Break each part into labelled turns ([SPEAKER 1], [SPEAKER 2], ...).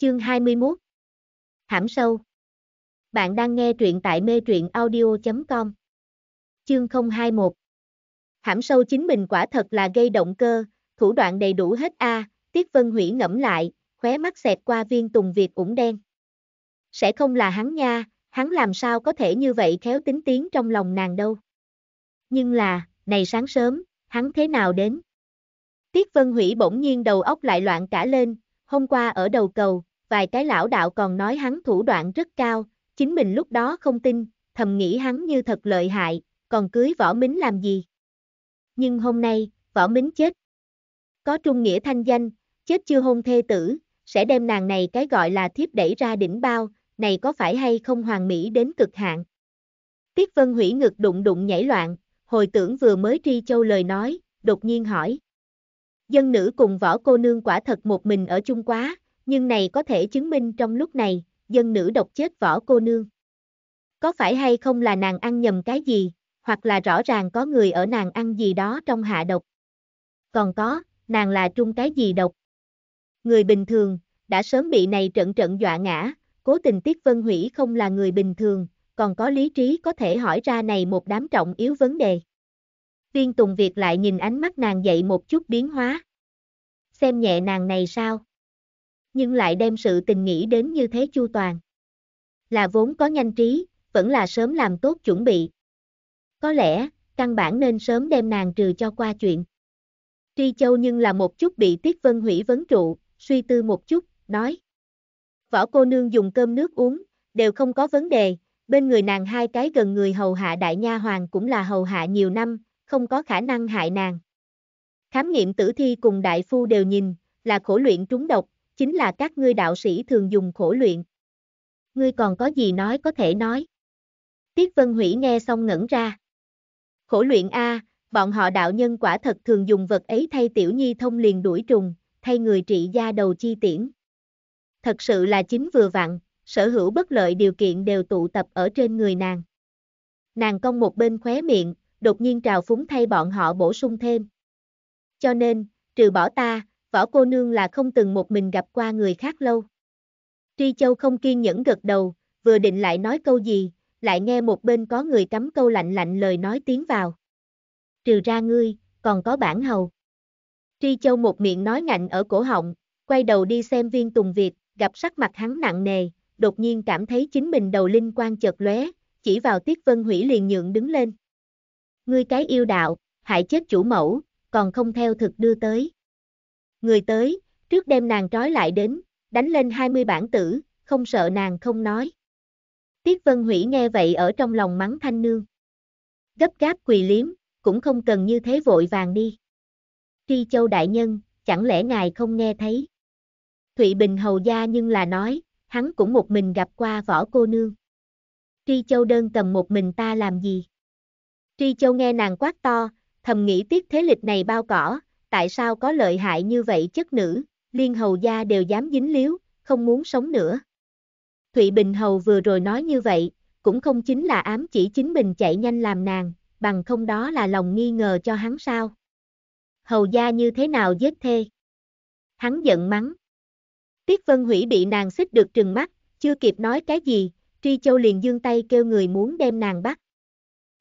[SPEAKER 1] Chương 21 Hãm sâu Bạn đang nghe truyện tại mê truyện audio.com Chương 021 Hãm sâu chính mình quả thật là gây động cơ, thủ đoạn đầy đủ hết a Tiết Vân Hủy ngẫm lại, khóe mắt xẹt qua viên tùng Việt ủng đen. Sẽ không là hắn nha, hắn làm sao có thể như vậy khéo tính tiếng trong lòng nàng đâu. Nhưng là, này sáng sớm, hắn thế nào đến? Tiết Vân Hủy bỗng nhiên đầu óc lại loạn cả lên, hôm qua ở đầu cầu, vài cái lão đạo còn nói hắn thủ đoạn rất cao, chính mình lúc đó không tin, thầm nghĩ hắn như thật lợi hại, còn cưới võ mính làm gì. Nhưng hôm nay, võ mính chết. Có trung nghĩa thanh danh, chết chưa hôn thê tử, sẽ đem nàng này cái gọi là thiếp đẩy ra đỉnh bao, này có phải hay không hoàng mỹ đến cực hạn. Tiết Vân hủy ngực đụng đụng nhảy loạn, hồi tưởng vừa mới tri châu lời nói, đột nhiên hỏi. Dân nữ cùng võ cô nương quả thật một mình ở chung quá, nhưng này có thể chứng minh trong lúc này, dân nữ độc chết võ cô nương. Có phải hay không là nàng ăn nhầm cái gì, hoặc là rõ ràng có người ở nàng ăn gì đó trong hạ độc. Còn có, nàng là trung cái gì độc. Người bình thường, đã sớm bị này trận trận dọa ngã, cố tình Tiết Vân Hủy không là người bình thường, còn có lý trí có thể hỏi ra này một đám trọng yếu vấn đề. Viên Tùng Việt lại nhìn ánh mắt nàng dậy một chút biến hóa. Xem nhẹ nàng này sao? nhưng lại đem sự tình nghĩ đến như thế chu toàn. Là vốn có nhanh trí, vẫn là sớm làm tốt chuẩn bị. Có lẽ, căn bản nên sớm đem nàng trừ cho qua chuyện. tri Châu nhưng là một chút bị Tiết Vân Hủy vấn trụ, suy tư một chút, nói. Võ cô nương dùng cơm nước uống, đều không có vấn đề, bên người nàng hai cái gần người hầu hạ đại nha hoàng cũng là hầu hạ nhiều năm, không có khả năng hại nàng. Khám nghiệm tử thi cùng đại phu đều nhìn, là khổ luyện trúng độc, chính là các ngươi đạo sĩ thường dùng khổ luyện. Ngươi còn có gì nói có thể nói. Tiết Vân Hủy nghe xong ngẩn ra. Khổ luyện A, bọn họ đạo nhân quả thật thường dùng vật ấy thay tiểu nhi thông liền đuổi trùng, thay người trị gia đầu chi tiễn. Thật sự là chính vừa vặn, sở hữu bất lợi điều kiện đều tụ tập ở trên người nàng. Nàng công một bên khóe miệng, đột nhiên trào phúng thay bọn họ bổ sung thêm. Cho nên, trừ bỏ ta, võ cô nương là không từng một mình gặp qua người khác lâu. Tri Châu không kiên nhẫn gật đầu, vừa định lại nói câu gì, lại nghe một bên có người cắm câu lạnh lạnh lời nói tiếng vào. Trừ ra ngươi, còn có bản hầu. Tri Châu một miệng nói ngạnh ở cổ họng, quay đầu đi xem viên Tùng Việt, gặp sắc mặt hắn nặng nề, đột nhiên cảm thấy chính mình đầu linh quan chợt lóe, chỉ vào Tiết Vân Hủy liền nhượng đứng lên. Ngươi cái yêu đạo, hại chết chủ mẫu, còn không theo thực đưa tới. Người tới, trước đem nàng trói lại đến, đánh lên 20 bản tử, không sợ nàng không nói. Tiết Vân Hủy nghe vậy ở trong lòng mắng thanh nương. Gấp gáp quỳ liếm, cũng không cần như thế vội vàng đi. Tri Châu Đại Nhân, chẳng lẽ ngài không nghe thấy? Thụy Bình Hầu Gia nhưng là nói, hắn cũng một mình gặp qua võ cô nương. Tri Châu đơn cầm một mình ta làm gì? Tri Châu nghe nàng quát to, thầm nghĩ tiết thế lịch này bao cỏ, tại sao có lợi hại như vậy chất nữ, liên hầu gia đều dám dính líu, không muốn sống nữa. Thụy Bình Hầu vừa rồi nói như vậy, cũng không chính là ám chỉ chính mình chạy nhanh làm nàng, bằng không đó là lòng nghi ngờ cho hắn sao. Hầu gia như thế nào giết thê? Hắn giận mắng. Tiết Vân Hủy bị nàng xích được trừng mắt, chưa kịp nói cái gì, Tri Châu liền dương tay kêu người muốn đem nàng bắt.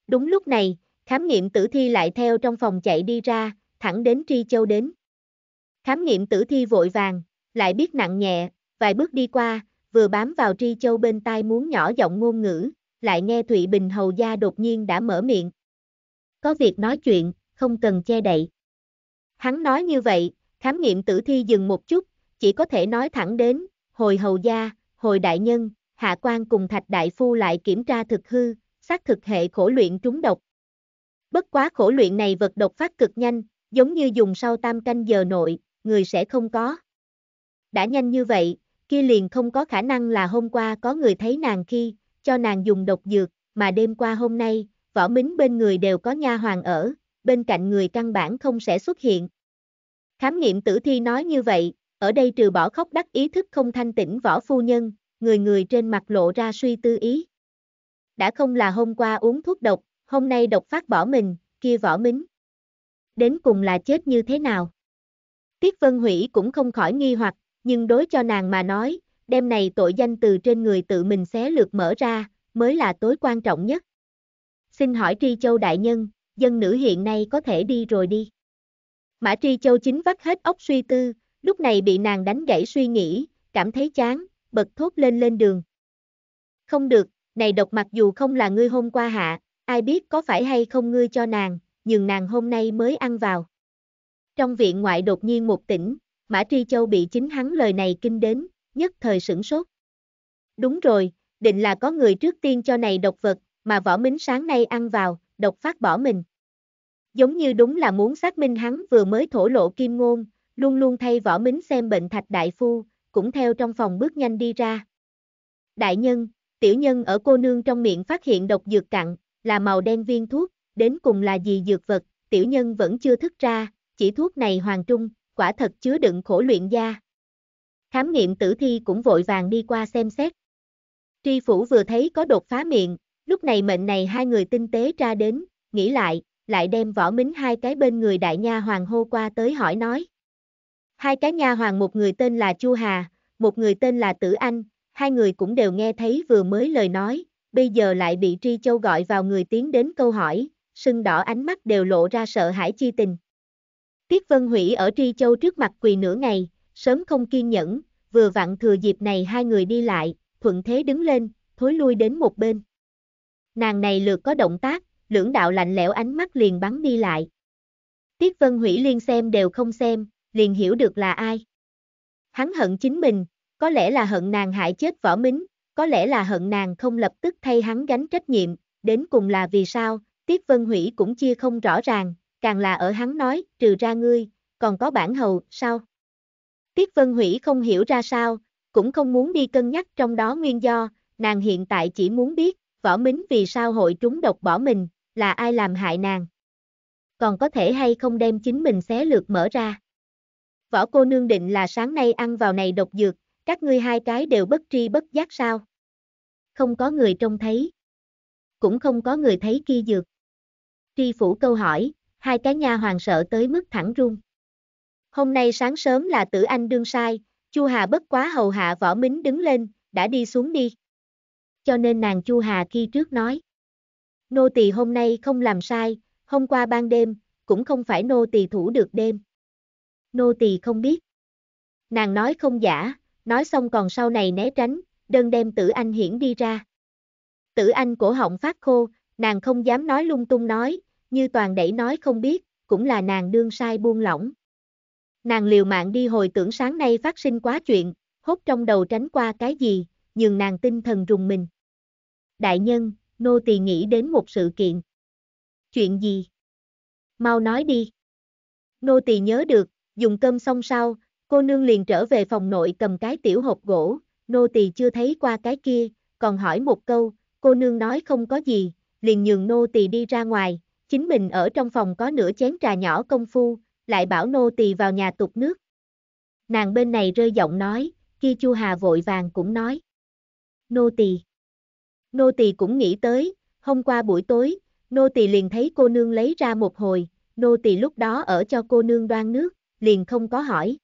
[SPEAKER 1] Đúng lúc này, khám nghiệm tử thi lại theo trong phòng chạy đi ra, thẳng đến Tri Châu đến. Khám nghiệm tử thi vội vàng, lại biết nặng nhẹ, vài bước đi qua, vừa bám vào Tri Châu bên tai muốn nhỏ giọng ngôn ngữ, lại nghe Thụy Bình Hầu Gia đột nhiên đã mở miệng. Có việc nói chuyện, không cần che đậy. Hắn nói như vậy, khám nghiệm tử thi dừng một chút, chỉ có thể nói thẳng đến, hồi Hầu Gia, hồi Đại Nhân, Hạ quan cùng Thạch Đại Phu lại kiểm tra thực hư, xác thực hệ khổ luyện trúng độc. Bất quá khổ luyện này vật độc phát cực nhanh, giống như dùng sau tam canh giờ nội, người sẽ không có. Đã nhanh như vậy, kia liền không có khả năng là hôm qua có người thấy nàng khi, cho nàng dùng độc dược, mà đêm qua hôm nay, võ mính bên người đều có nha hoàng ở, bên cạnh người căn bản không sẽ xuất hiện. Khám nghiệm tử thi nói như vậy, ở đây trừ bỏ khóc đắc ý thức không thanh tỉnh võ phu nhân, người người trên mặt lộ ra suy tư ý. Đã không là hôm qua uống thuốc độc, hôm nay độc phát bỏ mình, kia võ mính đến cùng là chết như thế nào. Tiết Vân Hủy cũng không khỏi nghi hoặc, nhưng đối cho nàng mà nói, đêm này tội danh từ trên người tự mình xé lượt mở ra, mới là tối quan trọng nhất. Xin hỏi Tri Châu Đại Nhân, dân nữ hiện nay có thể đi rồi đi. Mã Tri Châu chính vắt hết óc suy tư, lúc này bị nàng đánh gãy suy nghĩ, cảm thấy chán, bật thốt lên lên đường. Không được, này độc mặc dù không là ngươi hôm qua hạ, ai biết có phải hay không ngươi cho nàng, nhưng nàng hôm nay mới ăn vào. Trong viện ngoại đột nhiên một tỉnh, Mã Tri Châu bị chính hắn lời này kinh đến, nhất thời sửng sốt. Đúng rồi, định là có người trước tiên cho này độc vật, mà võ mính sáng nay ăn vào, độc phát bỏ mình. Giống như đúng là muốn xác minh hắn vừa mới thổ lộ kim ngôn, luôn luôn thay võ mính xem bệnh thạch đại phu, cũng theo trong phòng bước nhanh đi ra. Đại nhân, tiểu nhân ở cô nương trong miệng phát hiện độc dược cặn, là màu đen viên thuốc, đến cùng là gì dược vật, tiểu nhân vẫn chưa thức ra, chỉ thuốc này hoàng trung, quả thật chứa đựng khổ luyện gia. Khám nghiệm tử thi cũng vội vàng đi qua xem xét. Tri phủ vừa thấy có đột phá miệng, lúc này mệnh này hai người tinh tế ra đến, nghĩ lại, lại đem võ mính hai cái bên người đại nha hoàng hô qua tới hỏi nói. Hai cái nha hoàng một người tên là Chu Hà, một người tên là Tử Anh, hai người cũng đều nghe thấy vừa mới lời nói, bây giờ lại bị Tri Châu gọi vào người tiến đến câu hỏi, sưng đỏ ánh mắt đều lộ ra sợ hãi chi tình. Tiết Vân Hủy ở Tri Châu trước mặt quỳ nửa ngày, sớm không kiên nhẫn, vừa vặn thừa dịp này hai người đi lại, thuận thế đứng lên, thối lui đến một bên. Nàng này lượt có động tác, lưỡng đạo lạnh lẽo ánh mắt liền bắn đi lại. Tiết Vân Hủy liên xem đều không xem, liền hiểu được là ai. Hắn hận chính mình, có lẽ là hận nàng hại chết võ mính, có lẽ là hận nàng không lập tức thay hắn gánh trách nhiệm, đến cùng là vì sao, Tiết Vân Hủy cũng chia không rõ ràng, càng là ở hắn nói, trừ ra ngươi, còn có bản hầu, sao? Tiết Vân Hủy không hiểu ra sao, cũng không muốn đi cân nhắc trong đó nguyên do, nàng hiện tại chỉ muốn biết, võ mính vì sao hội trúng độc bỏ mình, là ai làm hại nàng. Còn có thể hay không đem chính mình xé lược mở ra. Võ cô nương định là sáng nay ăn vào này độc dược, các ngươi hai cái đều bất tri bất giác sao. Không có người trông thấy. Cũng không có người thấy kia dược tri phủ câu hỏi, hai cái nha hoàng sợ tới mức thẳng run. Hôm nay sáng sớm là tử anh đương sai, Chu Hà bất quá hầu hạ võ mính đứng lên, đã đi xuống đi. Cho nên nàng Chu Hà khi trước nói. Nô tỳ hôm nay không làm sai, hôm qua ban đêm, cũng không phải nô tỳ thủ được đêm. Nô tỳ không biết. Nàng nói không giả, nói xong còn sau này né tránh, đơn đem tử anh hiển đi ra. Tử anh cổ họng phát khô, nàng không dám nói lung tung nói, như toàn đẩy nói không biết, cũng là nàng đương sai buông lỏng. Nàng liều mạng đi hồi tưởng sáng nay phát sinh quá chuyện, hốt trong đầu tránh qua cái gì, nhường nàng tinh thần rùng mình. Đại nhân, nô tỳ nghĩ đến một sự kiện. Chuyện gì? Mau nói đi. Nô tỳ nhớ được, dùng cơm xong sau, cô nương liền trở về phòng nội cầm cái tiểu hộp gỗ, nô tỳ chưa thấy qua cái kia, còn hỏi một câu, cô nương nói không có gì, liền nhường nô tỳ đi ra ngoài, Chính mình ở trong phòng có nửa chén trà nhỏ công phu, lại bảo nô tỳ vào nhà tục nước. Nàng bên này rơi giọng nói, kia Chu Hà vội vàng cũng nói. Nô tỳ. Nô tỳ cũng nghĩ tới, hôm qua buổi tối, nô tỳ liền thấy cô nương lấy ra một hồi, nô tỳ lúc đó ở cho cô nương đoan nước, liền không có hỏi.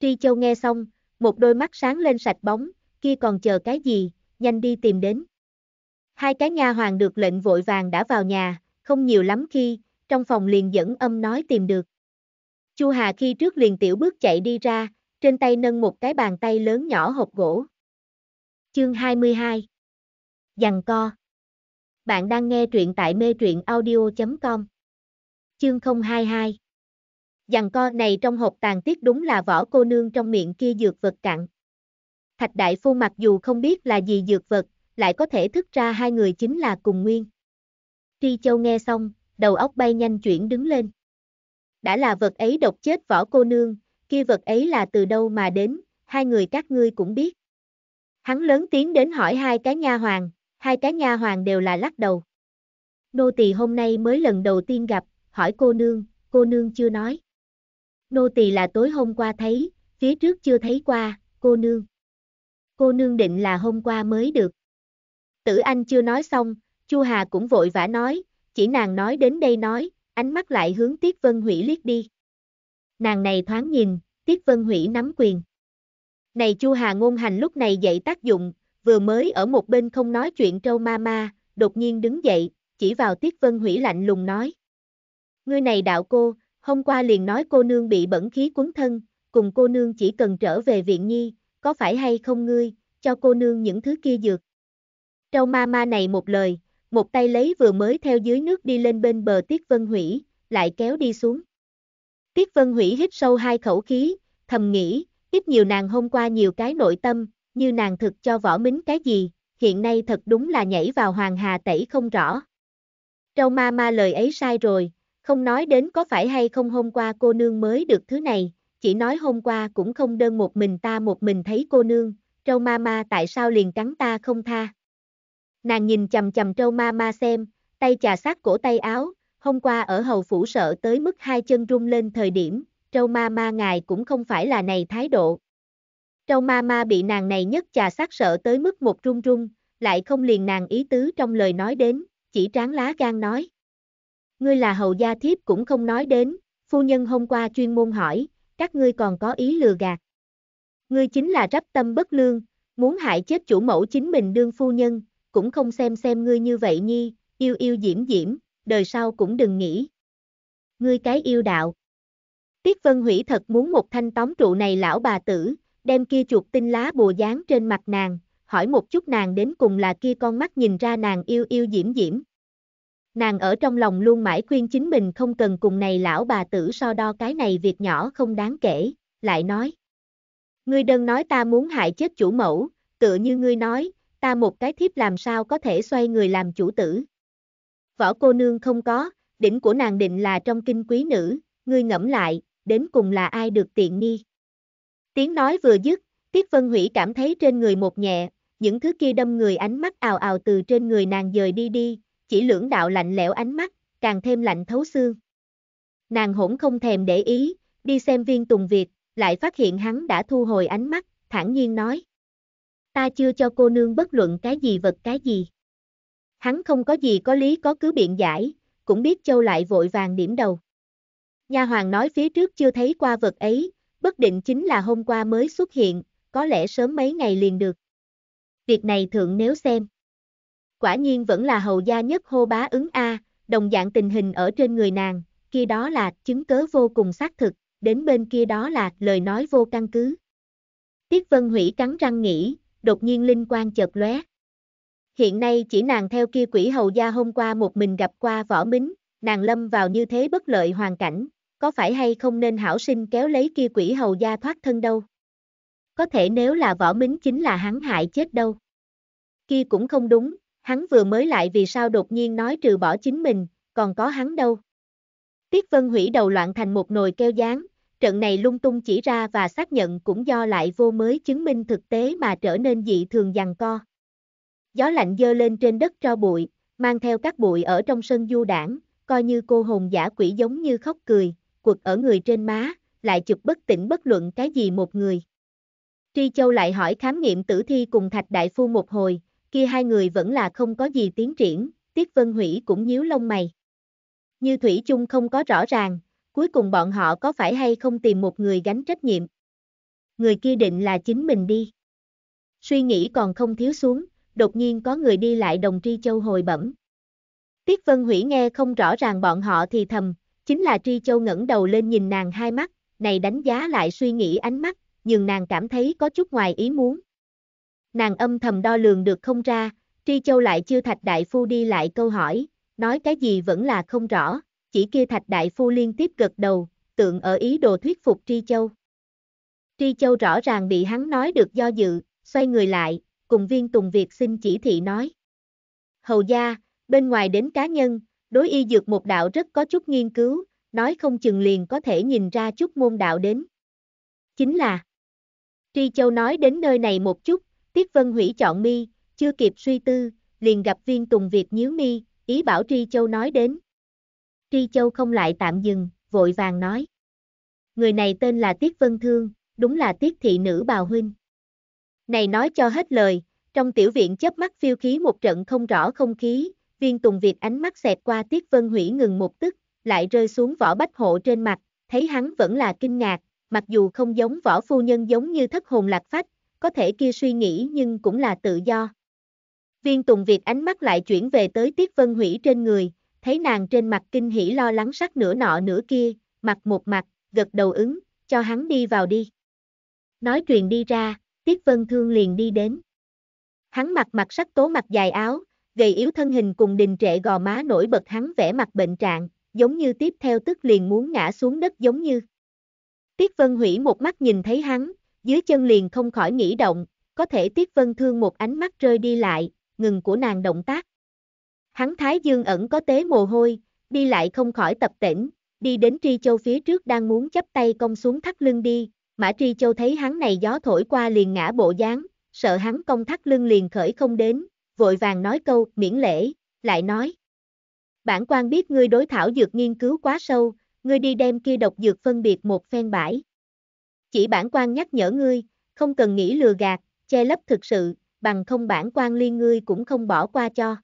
[SPEAKER 1] Tri Châu nghe xong, một đôi mắt sáng lên sạch bóng, kia còn chờ cái gì, nhanh đi tìm đến. Hai cái nha hoàng được lệnh vội vàng đã vào nhà, không nhiều lắm khi, trong phòng liền dẫn âm nói tìm được. Chu Hà khi trước liền tiểu bước chạy đi ra, trên tay nâng một cái bàn tay lớn nhỏ hộp gỗ. Chương 22 Dằn co Bạn đang nghe truyện tại mê truyện audio.com Chương 022 Dằn co này trong hộp tàn tiết đúng là vỏ cô nương trong miệng kia dược vật cặn. Thạch Đại Phu mặc dù không biết là gì dược vật, lại có thể thức ra hai người chính là cùng nguyên. Tri Châu nghe xong, đầu óc bay nhanh chuyển đứng lên. Đã là vật ấy độc chết võ cô nương, kia vật ấy là từ đâu mà đến, hai người các ngươi cũng biết. Hắn lớn tiếng đến hỏi hai cái nha hoàng, hai cái nha hoàng đều là lắc đầu. Nô tỳ hôm nay mới lần đầu tiên gặp, hỏi cô nương, cô nương chưa nói. Nô tỳ là tối hôm qua thấy, phía trước chưa thấy qua, cô nương. Cô nương định là hôm qua mới được. Tử Anh chưa nói xong, Chu Hà cũng vội vã nói, chỉ nàng nói đến đây nói, ánh mắt lại hướng Tiết Vân Hủy liếc đi. Nàng này thoáng nhìn, Tiết Vân Hủy nắm quyền. Này Chu Hà ngôn hành lúc này dậy tác dụng, vừa mới ở một bên không nói chuyện trâu ma ma, đột nhiên đứng dậy, chỉ vào Tiết Vân Hủy lạnh lùng nói. Ngươi này đạo cô, hôm qua liền nói cô nương bị bẩn khí cuốn thân, cùng cô nương chỉ cần trở về viện nhi, có phải hay không ngươi, cho cô nương những thứ kia dược. Trâu ma ma này một lời, một tay lấy vừa mới theo dưới nước đi lên bên bờ Tiết Vân Hủy, lại kéo đi xuống. Tiết Vân Hủy hít sâu hai khẩu khí, thầm nghĩ, ít nhiều nàng hôm qua nhiều cái nội tâm, như nàng thực cho võ mính cái gì, hiện nay thật đúng là nhảy vào hoàng hà tẩy không rõ. Trâu ma ma lời ấy sai rồi, không nói đến có phải hay không hôm qua cô nương mới được thứ này, chỉ nói hôm qua cũng không đơn một mình ta một mình thấy cô nương, trâu ma ma tại sao liền cắn ta không tha. Nàng nhìn chầm chầm trâu ma ma xem, tay chà sát cổ tay áo, hôm qua ở hầu phủ sợ tới mức hai chân rung lên thời điểm, trâu ma ma ngài cũng không phải là này thái độ. Trâu ma ma bị nàng này nhất chà sát sợ tới mức một rung rung, lại không liền nàng ý tứ trong lời nói đến, chỉ tráng lá gan nói. Ngươi là hầu gia thiếp cũng không nói đến, phu nhân hôm qua chuyên môn hỏi, các ngươi còn có ý lừa gạt. Ngươi chính là rắp tâm bất lương, muốn hại chết chủ mẫu chính mình đương phu nhân, cũng không xem xem ngươi như vậy nhi, yêu yêu diễm diễm, đời sau cũng đừng nghĩ. Ngươi cái yêu đạo. Tiết Vân Hủy thật muốn một thanh tóm trụ này lão bà tử, đem kia chuột tinh lá bùa dán trên mặt nàng, hỏi một chút nàng đến cùng là kia con mắt nhìn ra nàng yêu yêu diễm diễm. Nàng ở trong lòng luôn mãi khuyên chính mình không cần cùng này lão bà tử so đo cái này việc nhỏ không đáng kể, lại nói. Ngươi đơn nói ta muốn hại chết chủ mẫu, tựa như ngươi nói, ta một cái thiếp làm sao có thể xoay người làm chủ tử. Võ cô nương không có, đỉnh của nàng định là trong kinh quý nữ, ngươi ngẫm lại, đến cùng là ai được tiện nghi. Tiếng nói vừa dứt, Tiết Vân Hủy cảm thấy trên người một nhẹ, những thứ kia đâm người ánh mắt ào ào từ trên người nàng dời đi đi, chỉ lưỡng đạo lạnh lẽo ánh mắt, càng thêm lạnh thấu xương. Nàng hỗn không thèm để ý, đi xem viên Tùng Việt, lại phát hiện hắn đã thu hồi ánh mắt, thản nhiên nói ta chưa cho cô nương bất luận cái gì vật cái gì. Hắn không có gì có lý có cứ biện giải, cũng biết châu lại vội vàng điểm đầu. Nhà hoàng nói phía trước chưa thấy qua vật ấy, bất định chính là hôm qua mới xuất hiện, có lẽ sớm mấy ngày liền được. Việc này thượng nếu xem. Quả nhiên vẫn là hầu gia nhất hô bá ứng A, đồng dạng tình hình ở trên người nàng, kia đó là chứng cớ vô cùng xác thực, đến bên kia đó là lời nói vô căn cứ. Tiết Vân Hủy cắn răng nghĩ, đột nhiên linh quan chợt lóe. Hiện nay chỉ nàng theo kia quỷ hầu gia hôm qua một mình gặp qua võ mính, nàng lâm vào như thế bất lợi hoàn cảnh, có phải hay không nên hảo sinh kéo lấy kia quỷ hầu gia thoát thân đâu? Có thể nếu là võ mính chính là hắn hại chết đâu. Kia cũng không đúng, hắn vừa mới lại vì sao đột nhiên nói trừ bỏ chính mình, còn có hắn đâu. Tiết Vân Hủy đầu loạn thành một nồi keo dáng, trận này lung tung chỉ ra và xác nhận cũng do lại vô mới chứng minh thực tế mà trở nên dị thường giằng co. Gió lạnh dơ lên trên đất cho bụi, mang theo các bụi ở trong sân du đảng, coi như cô hồn giả quỷ giống như khóc cười, quật ở người trên má, lại chụp bất tỉnh bất luận cái gì một người. Tri Châu lại hỏi khám nghiệm tử thi cùng Thạch Đại Phu một hồi, kia hai người vẫn là không có gì tiến triển, Tiết Vân Hủy cũng nhíu lông mày. Như Thủy chung không có rõ ràng, cuối cùng bọn họ có phải hay không tìm một người gánh trách nhiệm. Người kia định là chính mình đi. Suy nghĩ còn không thiếu xuống, đột nhiên có người đi lại đồng Tri Châu hồi bẩm. Tiết Vân Hủy nghe không rõ ràng bọn họ thì thầm, chính là Tri Châu ngẩng đầu lên nhìn nàng hai mắt, này đánh giá lại suy nghĩ ánh mắt, nhưng nàng cảm thấy có chút ngoài ý muốn. Nàng âm thầm đo lường được không ra, Tri Châu lại chưa thạch đại phu đi lại câu hỏi, nói cái gì vẫn là không rõ, chỉ kia thạch đại phu liên tiếp gật đầu, tượng ở ý đồ thuyết phục Tri Châu. Tri Châu rõ ràng bị hắn nói được do dự, xoay người lại, cùng viên Tùng Việt xin chỉ thị nói. Hầu gia, bên ngoài đến cá nhân, đối y dược một đạo rất có chút nghiên cứu, nói không chừng liền có thể nhìn ra chút môn đạo đến. Chính là Tri Châu nói đến nơi này một chút, Tiết Vân Hủy chọn mi, chưa kịp suy tư, liền gặp viên Tùng Việt nhíu mi, ý bảo Tri Châu nói đến. Tri Châu không lại tạm dừng, vội vàng nói. Người này tên là Tiết Vân Thương, đúng là Tiết Thị Nữ Bào Huynh. Này nói cho hết lời, trong tiểu viện chớp mắt phiêu khí một trận không rõ không khí, viên tùng Việt ánh mắt xẹt qua Tiết Vân Hủy ngừng một tức, lại rơi xuống vỏ bách hộ trên mặt, thấy hắn vẫn là kinh ngạc, mặc dù không giống võ phu nhân giống như thất hồn lạc phách, có thể kia suy nghĩ nhưng cũng là tự do. Viên Tùng Việt ánh mắt lại chuyển về tới Tiết Vân Hủy trên người, thấy nàng trên mặt kinh hỉ lo lắng sắc nửa nọ nửa kia, mặt một mặt, gật đầu ứng, cho hắn đi vào đi. Nói truyền đi ra, Tiết Vân Thương liền đi đến. Hắn mặt mặt sắc tố mặt dài áo, gầy yếu thân hình cùng đình trệ gò má nổi bật hắn vẽ mặt bệnh trạng, giống như tiếp theo tức liền muốn ngã xuống đất giống như. Tiết Vân Hủy một mắt nhìn thấy hắn, dưới chân liền không khỏi nghĩ động, có thể Tiết Vân Thương một ánh mắt rơi đi lại, ngừng của nàng động tác. Hắn Thái Dương ẩn có tế mồ hôi, đi lại không khỏi tập tỉnh, đi đến Tri Châu phía trước đang muốn chấp tay công xuống thắt lưng đi, Mã Tri Châu thấy hắn này gió thổi qua liền ngã bộ dáng, sợ hắn công thắt lưng liền khởi không đến, vội vàng nói câu miễn lễ, lại nói. Bản quan biết ngươi đối thảo dược nghiên cứu quá sâu, ngươi đi đem kia độc dược phân biệt một phen bãi. Chỉ bản quan nhắc nhở ngươi, không cần nghĩ lừa gạt, che lấp thực sự, bằng không bản quan liên ngươi cũng không bỏ qua cho.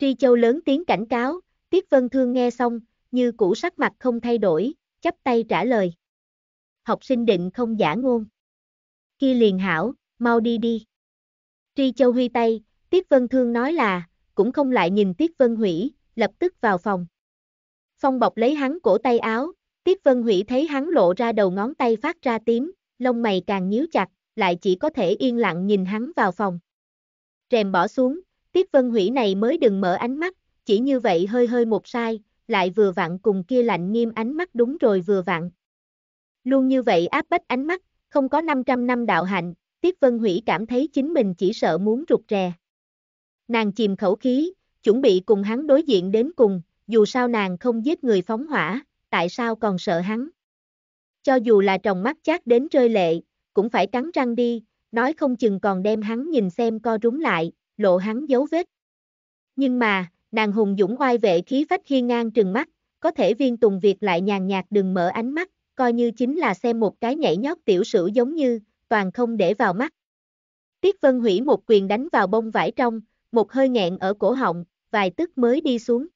[SPEAKER 1] Tri Châu lớn tiếng cảnh cáo, Tiết Vân Thương nghe xong, như cũ sắc mặt không thay đổi, chắp tay trả lời. Học sinh định không giả ngôn. Kia liền hảo, mau đi đi. Tri Châu huy tay, Tiết Vân Thương nói là, cũng không lại nhìn Tiết Vân Hủy, lập tức vào phòng. Phong bọc lấy hắn cổ tay áo, Tiết Vân Hủy thấy hắn lộ ra đầu ngón tay phát ra tím, lông mày càng nhíu chặt, lại chỉ có thể yên lặng nhìn hắn vào phòng. Rèm bỏ xuống, Tiết Vân Hủy này mới đừng mở ánh mắt, chỉ như vậy hơi hơi một sai, lại vừa vặn cùng kia lạnh nghiêm ánh mắt đúng rồi vừa vặn. Luôn như vậy áp bách ánh mắt, không có 500 năm đạo hạnh, Tiết Vân Hủy cảm thấy chính mình chỉ sợ muốn rụt rè. Nàng chìm khẩu khí, chuẩn bị cùng hắn đối diện đến cùng, dù sao nàng không giết người phóng hỏa, tại sao còn sợ hắn. Cho dù là tròng mắt chát đến rơi lệ, cũng phải cắn răng đi, nói không chừng còn đem hắn nhìn xem co rúm lại, lộ hắn dấu vết. Nhưng mà, nàng hùng dũng oai vệ khí phách khi ngang trừng mắt, có thể viên tùng việc lại nhàn nhạt đừng mở ánh mắt, coi như chính là xem một cái nhảy nhót tiểu sử giống như, toàn không để vào mắt. Tiết Vân Hủy một quyền đánh vào bông vải trong, một hơi nghẹn ở cổ họng, vài tức mới đi xuống.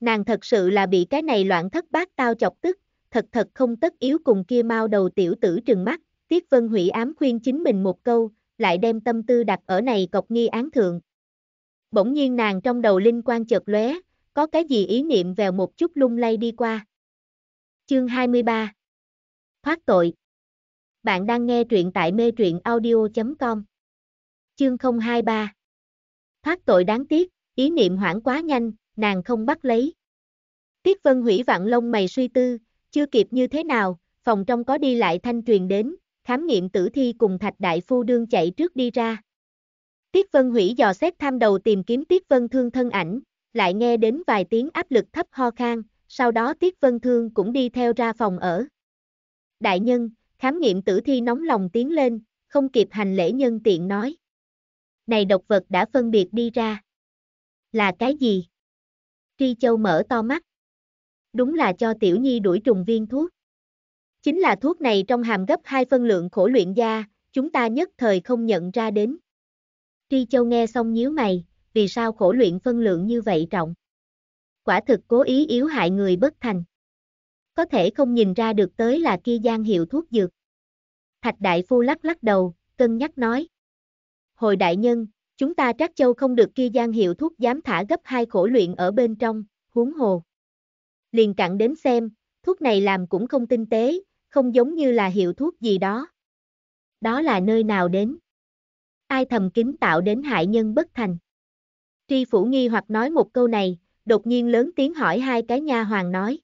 [SPEAKER 1] Nàng thật sự là bị cái này loạn thất bát tao chọc tức, thật thật không tất yếu cùng kia mau đầu tiểu tử trừng mắt, Tiết Vân Hủy ám khuyên chính mình một câu, lại đem tâm tư đặt ở này cọc nghi án thượng. Bỗng nhiên nàng trong đầu linh quan chợt lóe, có cái gì ý niệm vèo một chút lung lay đi qua. Chương 23 Thoát tội Bạn đang nghe truyện tại mê truyện audio.com Chương 023 Thoát tội đáng tiếc, ý niệm hoảng quá nhanh, nàng không bắt lấy. Tiết Vân Hủy vạn lông mày suy tư, chưa kịp như thế nào, phòng trong có đi lại thanh truyền đến, khám nghiệm tử thi cùng Thạch Đại Phu đương chạy trước đi ra. Tiết Vân Hủy dò xét tham đầu tìm kiếm Tiết Vân Thương thân ảnh, lại nghe đến vài tiếng áp lực thấp ho khan, sau đó Tiết Vân Thương cũng đi theo ra phòng ở. Đại nhân, khám nghiệm tử thi nóng lòng tiến lên, không kịp hành lễ nhân tiện nói. Này độc vật đã phân biệt đi ra. Là cái gì? Tri Châu mở to mắt. Đúng là cho Tiểu Nhi đuổi trùng viên thuốc. Chính là thuốc này trong hàm gấp hai phân lượng khổ luyện gia, chúng ta nhất thời không nhận ra đến. Tri Châu nghe xong nhíu mày, vì sao khổ luyện phân lượng như vậy trọng? Quả thực cố ý yếu hại người bất thành. Có thể không nhìn ra được tới là kia gian hiệu thuốc dược. Thạch Đại Phu lắc lắc đầu, cân nhắc nói. Hồi đại nhân, chúng ta Trác Châu không được kia gian hiệu thuốc dám thả gấp hai khổ luyện ở bên trong, huống hồ. Liền cặn đến xem, thuốc này làm cũng không tinh tế, không giống như là hiệu thuốc gì đó. Đó là nơi nào đến? Ai thầm kín tạo đến hại nhân bất thành? Tri phủ nghi hoặc nói một câu này, đột nhiên lớn tiếng hỏi hai cái nha hoàng nói.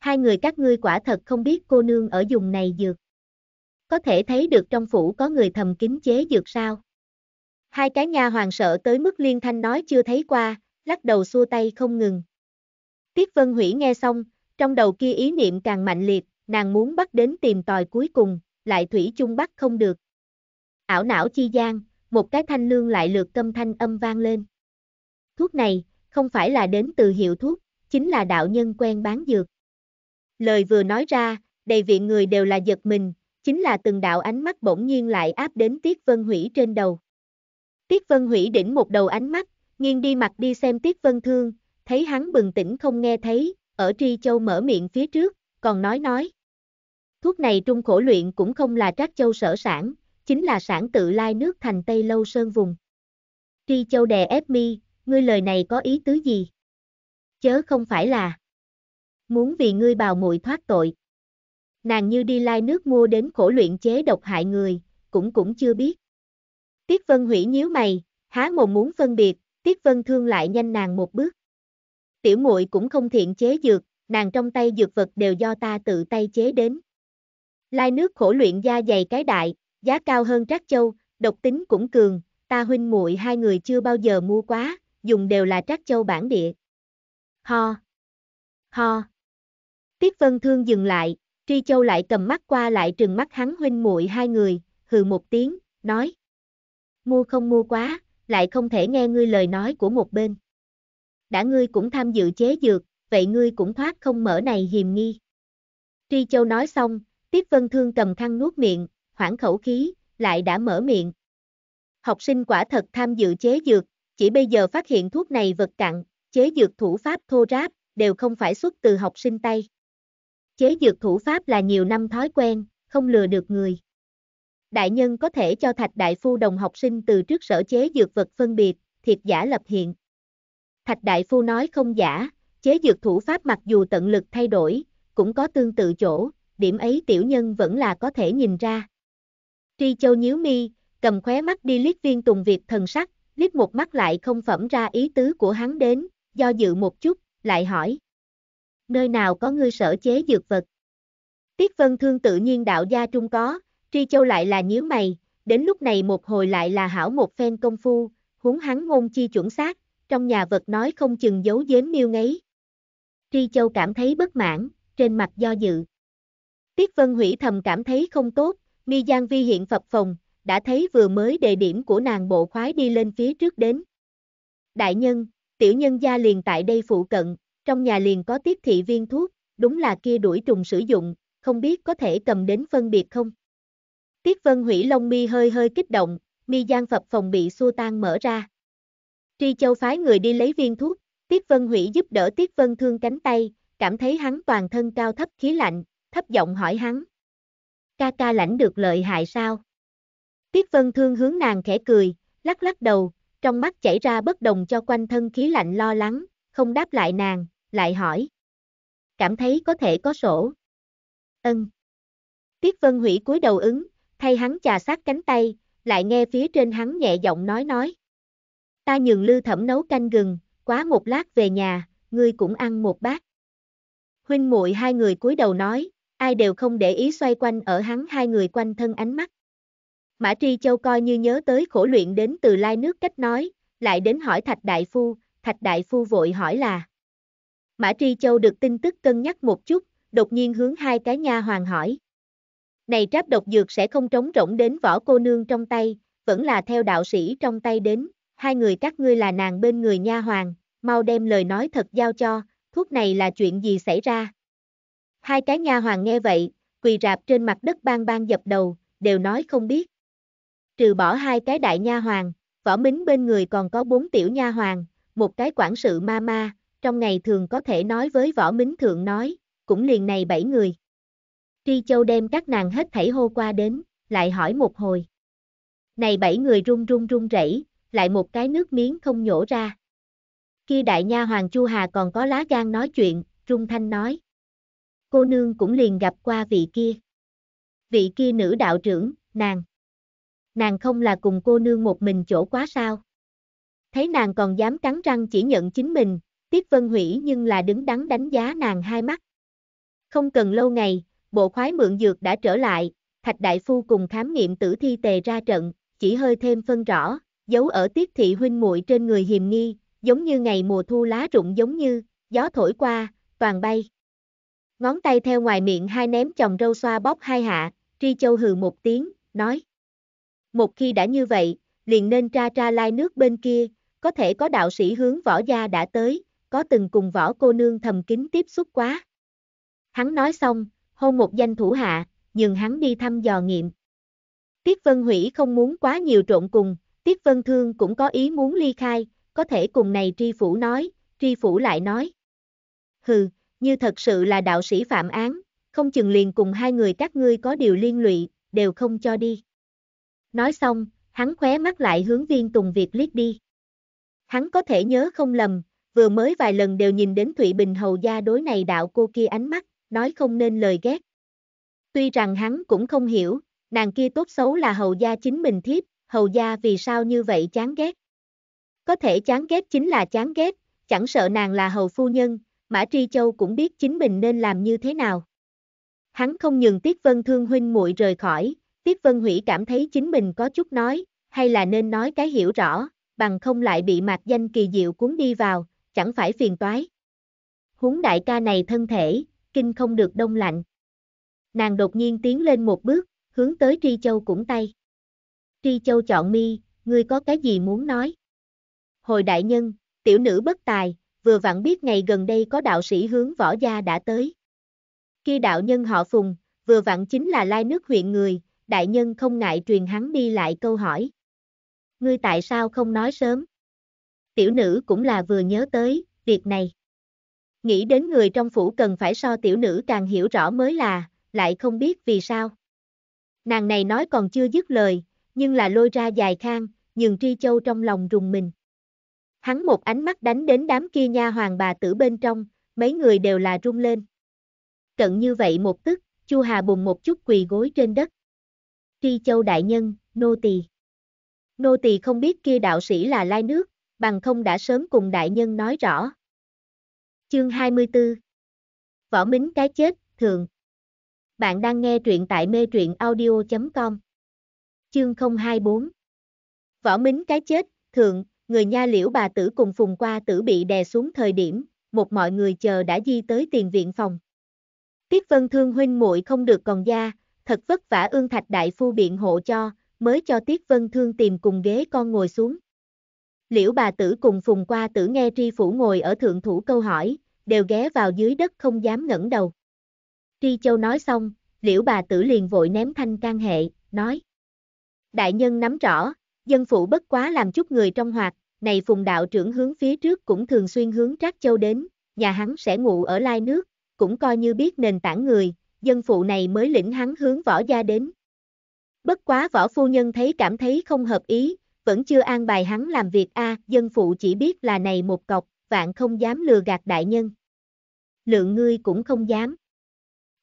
[SPEAKER 1] Hai người các ngươi quả thật không biết cô nương ở dùng này dược. Có thể thấy được trong phủ có người thầm kín chế dược sao? Hai cái nha hoàng sợ tới mức liên thanh nói chưa thấy qua, lắc đầu xua tay không ngừng. Tiết Vân Hủy nghe xong, trong đầu kia ý niệm càng mạnh liệt, nàng muốn bắt đến tìm tòi cuối cùng, lại thủy chung bắt không được. Ảo não chi gian, một cái thanh lương lại lượt tâm thanh âm vang lên. Thuốc này, không phải là đến từ hiệu thuốc, chính là đạo nhân quen bán dược. Lời vừa nói ra, đầy viện người đều là giật mình, chính là từng đạo ánh mắt bỗng nhiên lại áp đến Tiết Vân Hủy trên đầu. Tiết Vân Hủy đỉnh một đầu ánh mắt, nghiêng đi mặt đi xem Tiết Vân Thương, thấy hắn bừng tỉnh không nghe thấy, ở Tri Châu mở miệng phía trước, còn nói nói. Thuốc này trung khổ luyện cũng không là Trác Châu sở sản, chính là sản tự lai nước thành Tây Lâu Sơn vùng. Tri Châu đè ép mi, ngươi lời này có ý tứ gì? Chớ không phải là muốn vì ngươi bào muội thoát tội. Nàng như đi lai nước mua đến khổ luyện chế độc hại người, cũng cũng chưa biết. Tiết Vân hủy nhíu mày, há mồm muốn phân biệt, Tiết Vân thương lại nhanh nàng một bước. Tiểu muội cũng không thiện chế dược, nàng trong tay dược vật đều do ta tự tay chế đến. Lai nước khổ luyện da dày cái đại, giá cao hơn Trác Châu, độc tính cũng cường, ta huynh muội hai người chưa bao giờ mua quá, dùng đều là Trác Châu bản địa. Ho. Ho. Tiết Vân Thương dừng lại, Tri Châu lại cầm mắt qua lại trừng mắt hắn huynh muội hai người, hừ một tiếng, nói. Mua không mua quá, lại không thể nghe ngươi lời nói của một bên. Đã ngươi cũng tham dự chế dược, vậy ngươi cũng thoát không mở này hiềm nghi. Tri Châu nói xong, Tiết Vân Thương cầm khăn nuốt miệng, hoảng khẩu khí, lại đã mở miệng. Học sinh quả thật tham dự chế dược, chỉ bây giờ phát hiện thuốc này vật cặn, chế dược thủ pháp thô ráp, đều không phải xuất từ học sinh tay. Chế dược thủ pháp là nhiều năm thói quen, không lừa được người. Đại nhân có thể cho thạch đại phu đồng học sinh từ trước sở chế dược vật phân biệt, thiệt giả lập hiện. Thạch đại phu nói không giả, chế dược thủ pháp mặc dù tận lực thay đổi, cũng có tương tự chỗ, điểm ấy tiểu nhân vẫn là có thể nhìn ra. Tri Châu nhíu mi, cầm khóe mắt đi liếc viên Tùng Việt thần sắc, liếc một mắt lại không phẩm ra ý tứ của hắn đến, do dự một chút, lại hỏi. Nơi nào có ngươi sở chế dược vật? Tiết Vân Thương tự nhiên đạo gia trung có, Tri Châu lại là nhíu mày, đến lúc này một hồi lại là hảo một phen công phu, huống hắn ngôn chi chuẩn xác, trong nhà vật nói không chừng giấu giếm miêu ngấy. Tri Châu cảm thấy bất mãn, trên mặt do dự. Tiết Vân Hủy thầm cảm thấy không tốt, Mi Giang Vi hiện phập phòng, đã thấy vừa mới đề điểm của nàng bộ khoái đi lên phía trước đến. Đại nhân, tiểu nhân gia liền tại đây phụ cận, trong nhà liền có tiếp thị viên thuốc, đúng là kia đuổi trùng sử dụng, không biết có thể cầm đến phân biệt không? Tiết Vân Hủy Long Mi hơi hơi kích động, Mi Giang Phập phòng bị xua tan mở ra. Tri Châu phái người đi lấy viên thuốc, Tiết Vân Hủy giúp đỡ Tiết Vân Thương cánh tay, cảm thấy hắn toàn thân cao thấp khí lạnh, thấp giọng hỏi hắn. Ca ca lãnh được lợi hại sao? Tiết Vân Thương hướng nàng khẽ cười, lắc lắc đầu, trong mắt chảy ra bất đồng cho quanh thân khí lạnh lo lắng, không đáp lại nàng, lại hỏi. Cảm thấy có thể có sổ. Ân. Tiết Vân Hủy cúi đầu ứng, thay hắn trà sát cánh tay, lại nghe phía trên hắn nhẹ giọng nói nói. Ta nhường lư thẩm nấu canh gừng, quá một lát về nhà, ngươi cũng ăn một bát. Huynh muội hai người cúi đầu nói, ai đều không để ý xoay quanh ở hắn hai người quanh thân ánh mắt. Mã Tri Châu coi như nhớ tới khổ luyện đến từ lai nước cách nói, lại đến hỏi Thạch Đại Phu, Thạch Đại Phu vội hỏi là. Mã Tri Châu được tin tức cân nhắc một chút, đột nhiên hướng hai cái nha hoàng hỏi. Này tráp độc dược sẽ không trống rỗng đến võ cô nương trong tay, vẫn là theo đạo sĩ trong tay đến, hai người các ngươi là nàng bên người nha hoàng, mau đem lời nói thật giao cho, thuốc này là chuyện gì xảy ra. Hai cái nha hoàng nghe vậy, quỳ rạp trên mặt đất bang bang dập đầu, đều nói không biết. Trừ bỏ hai cái đại nha hoàng, võ mính bên người còn có bốn tiểu nha hoàng, một cái quản sự ma ma, trong ngày thường có thể nói với võ mính thượng nói, cũng liền này bảy người. Tri Châu đem các nàng hết thảy hô qua đến, lại hỏi một hồi. Này bảy người run run run rẩy, lại một cái nước miếng không nhổ ra. khi đại nha hoàng Chu Hà còn có lá gan nói chuyện, trung thanh nói cô nương cũng liền gặp qua vị kia. Vị kia nữ đạo trưởng, nàng. Nàng không là cùng cô nương một mình chỗ quá sao. Thấy nàng còn dám cắn răng chỉ nhận chính mình, Tiết Vân Hủy nhưng là đứng đắn đánh giá nàng hai mắt. Không cần lâu ngày, bộ khoái mượn dược đã trở lại, Thạch Đại Phu cùng khám nghiệm tử thi tề ra trận, chỉ hơi thêm phân rõ, giấu ở Tiết Thị huynh muội trên người hiềm nghi, giống như ngày mùa thu lá rụng giống như, gió thổi qua, toàn bay. Ngón tay theo ngoài miệng hai ném chồng râu xoa bóp hai hạ, Tri Châu hừ một tiếng, nói. Một khi đã như vậy, liền nên tra tra lai nước bên kia, có thể có đạo sĩ hướng võ gia đã tới, có từng cùng võ cô nương thầm kín tiếp xúc quá. Hắn nói xong, hôn một danh thủ hạ, nhường hắn đi thăm dò nghiệm. Tiết Vân Hủy không muốn quá nhiều trộn cùng, Tiết Vân Thương cũng có ý muốn ly khai, có thể cùng này tri phủ nói, tri phủ lại nói. Hừ, như thật sự là đạo sĩ phạm án, không chừng liền cùng hai người các ngươi có điều liên lụy, đều không cho đi. Nói xong, hắn khóe mắt lại hướng viên Tùng Việt liếc đi. Hắn có thể nhớ không lầm, vừa mới vài lần đều nhìn đến Thụy Bình Hầu gia đối này đạo cô kia ánh mắt, nói không nên lời ghét. Tuy rằng hắn cũng không hiểu, nàng kia tốt xấu là Hầu gia chính mình thiếp, Hầu gia vì sao như vậy chán ghét. Có thể chán ghét chính là chán ghét, chẳng sợ nàng là Hầu phu nhân, Mã Tri Châu cũng biết chính mình nên làm như thế nào. Hắn không nhường Tiết Vân thương huynh muội rời khỏi, Tiết Vân Hủy cảm thấy chính mình có chút nói, hay là nên nói cái hiểu rõ, bằng không lại bị mạc danh kỳ diệu cuốn đi vào, chẳng phải phiền toái. Húng đại ca này thân thể, kinh không được đông lạnh. Nàng đột nhiên tiến lên một bước, hướng tới Tri Châu cũng tay. Tri Châu chọn mi, ngươi có cái gì muốn nói? Hồi đại nhân, tiểu nữ bất tài, vừa vặn biết ngày gần đây có đạo sĩ hướng võ gia đã tới. Khi đạo nhân họ Phùng, vừa vặn chính là lai nước huyện người, đại nhân không ngại truyền hắn đi lại câu hỏi. Ngươi tại sao không nói sớm? Tiểu nữ cũng là vừa nhớ tới, việc này. Nghĩ đến người trong phủ cần phải so tiểu nữ càng hiểu rõ mới là, lại không biết vì sao. Nàng này nói còn chưa dứt lời, nhưng là lôi ra dài khang, nhường Tri Châu trong lòng rùng mình. Hắn một ánh mắt đánh đến đám kia nha hoàng bà tử bên trong, mấy người đều là run lên. Trận như vậy một tức, Chu Hà bùng một chút quỳ gối trên đất. Tri Châu Đại Nhân, Nô Tỳ. Nô Tỳ không biết kia đạo sĩ là lai nước, bằng không đã sớm cùng Đại Nhân nói rõ. Chương 24 Võ Mính cái chết, thường. Bạn đang nghe truyện tại mê truyện audio.com. Chương 024 Võ Mính cái chết, thường người nha liễu bà tử cùng phùng qua tử bị đè xuống thời điểm, một mọi người chờ đã di tới tiền viện phòng. Tiết vân thương huynh muội không được còn da thật vất vả ương thạch đại phu biện hộ cho, mới cho Tiết vân thương tìm cùng ghế con ngồi xuống. Liễu bà tử cùng phùng qua tử nghe tri phủ ngồi ở thượng thủ câu hỏi, đều ghé vào dưới đất không dám ngẩng đầu. Tri châu nói xong, liễu bà tử liền vội ném thanh can hệ, nói. Đại nhân nắm rõ, dân phụ bất quá làm chút người trong hoạt, này phùng đạo trưởng hướng phía trước cũng thường xuyên hướng Trác Châu đến, nhà hắn sẽ ngủ ở lai nước, cũng coi như biết nền tảng người, dân phụ này mới lĩnh hắn hướng võ gia đến. Bất quá võ phu nhân thấy cảm thấy không hợp ý, vẫn chưa an bài hắn làm việc a dân phụ chỉ biết là này một cọc, vạn không dám lừa gạt đại nhân. Lượng ngươi cũng không dám.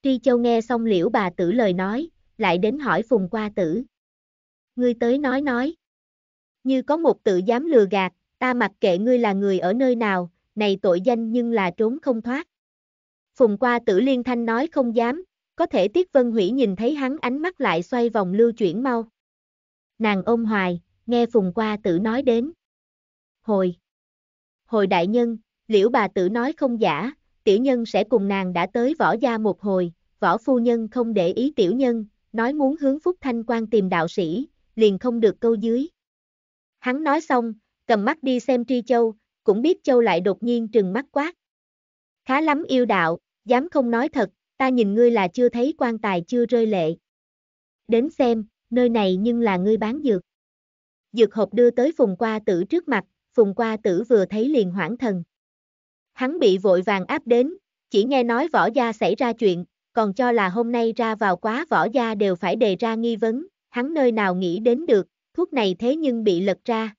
[SPEAKER 1] Tri Châu nghe xong liễu bà tử lời nói, lại đến hỏi phùng qua tử. Ngươi tới nói nói như có một tự dám lừa gạt, ta mặc kệ ngươi là người ở nơi nào, này tội danh nhưng là trốn không thoát. Phùng qua tử liên thanh nói không dám, có thể Tiết Vân Hủy nhìn thấy hắn ánh mắt lại xoay vòng lưu chuyển mau. Nàng ôm hoài, nghe Phùng qua tử nói đến. Hồi! Hồi đại nhân, liễu bà tử nói không giả, tiểu nhân sẽ cùng nàng đã tới võ gia một hồi, võ phu nhân không để ý tiểu nhân, nói muốn hướng Phúc Thanh quan tìm đạo sĩ, liền không được câu dưới. Hắn nói xong, cầm mắt đi xem Tri Châu, cũng biết Châu lại đột nhiên trừng mắt quát. Khá lắm yêu đạo, dám không nói thật, ta nhìn ngươi là chưa thấy quan tài chưa rơi lệ. Đến xem, nơi này nhưng là ngươi bán dược. Dược hộp đưa tới Phùng Qua Tử trước mặt, Phùng Qua Tử vừa thấy liền hoảng thần. Hắn bị vội vàng áp đến, chỉ nghe nói võ gia xảy ra chuyện, còn cho là hôm nay ra vào quá võ gia đều phải đề ra nghi vấn, hắn nơi nào nghĩ đến được, thuốc này thế nhưng bị lật ra.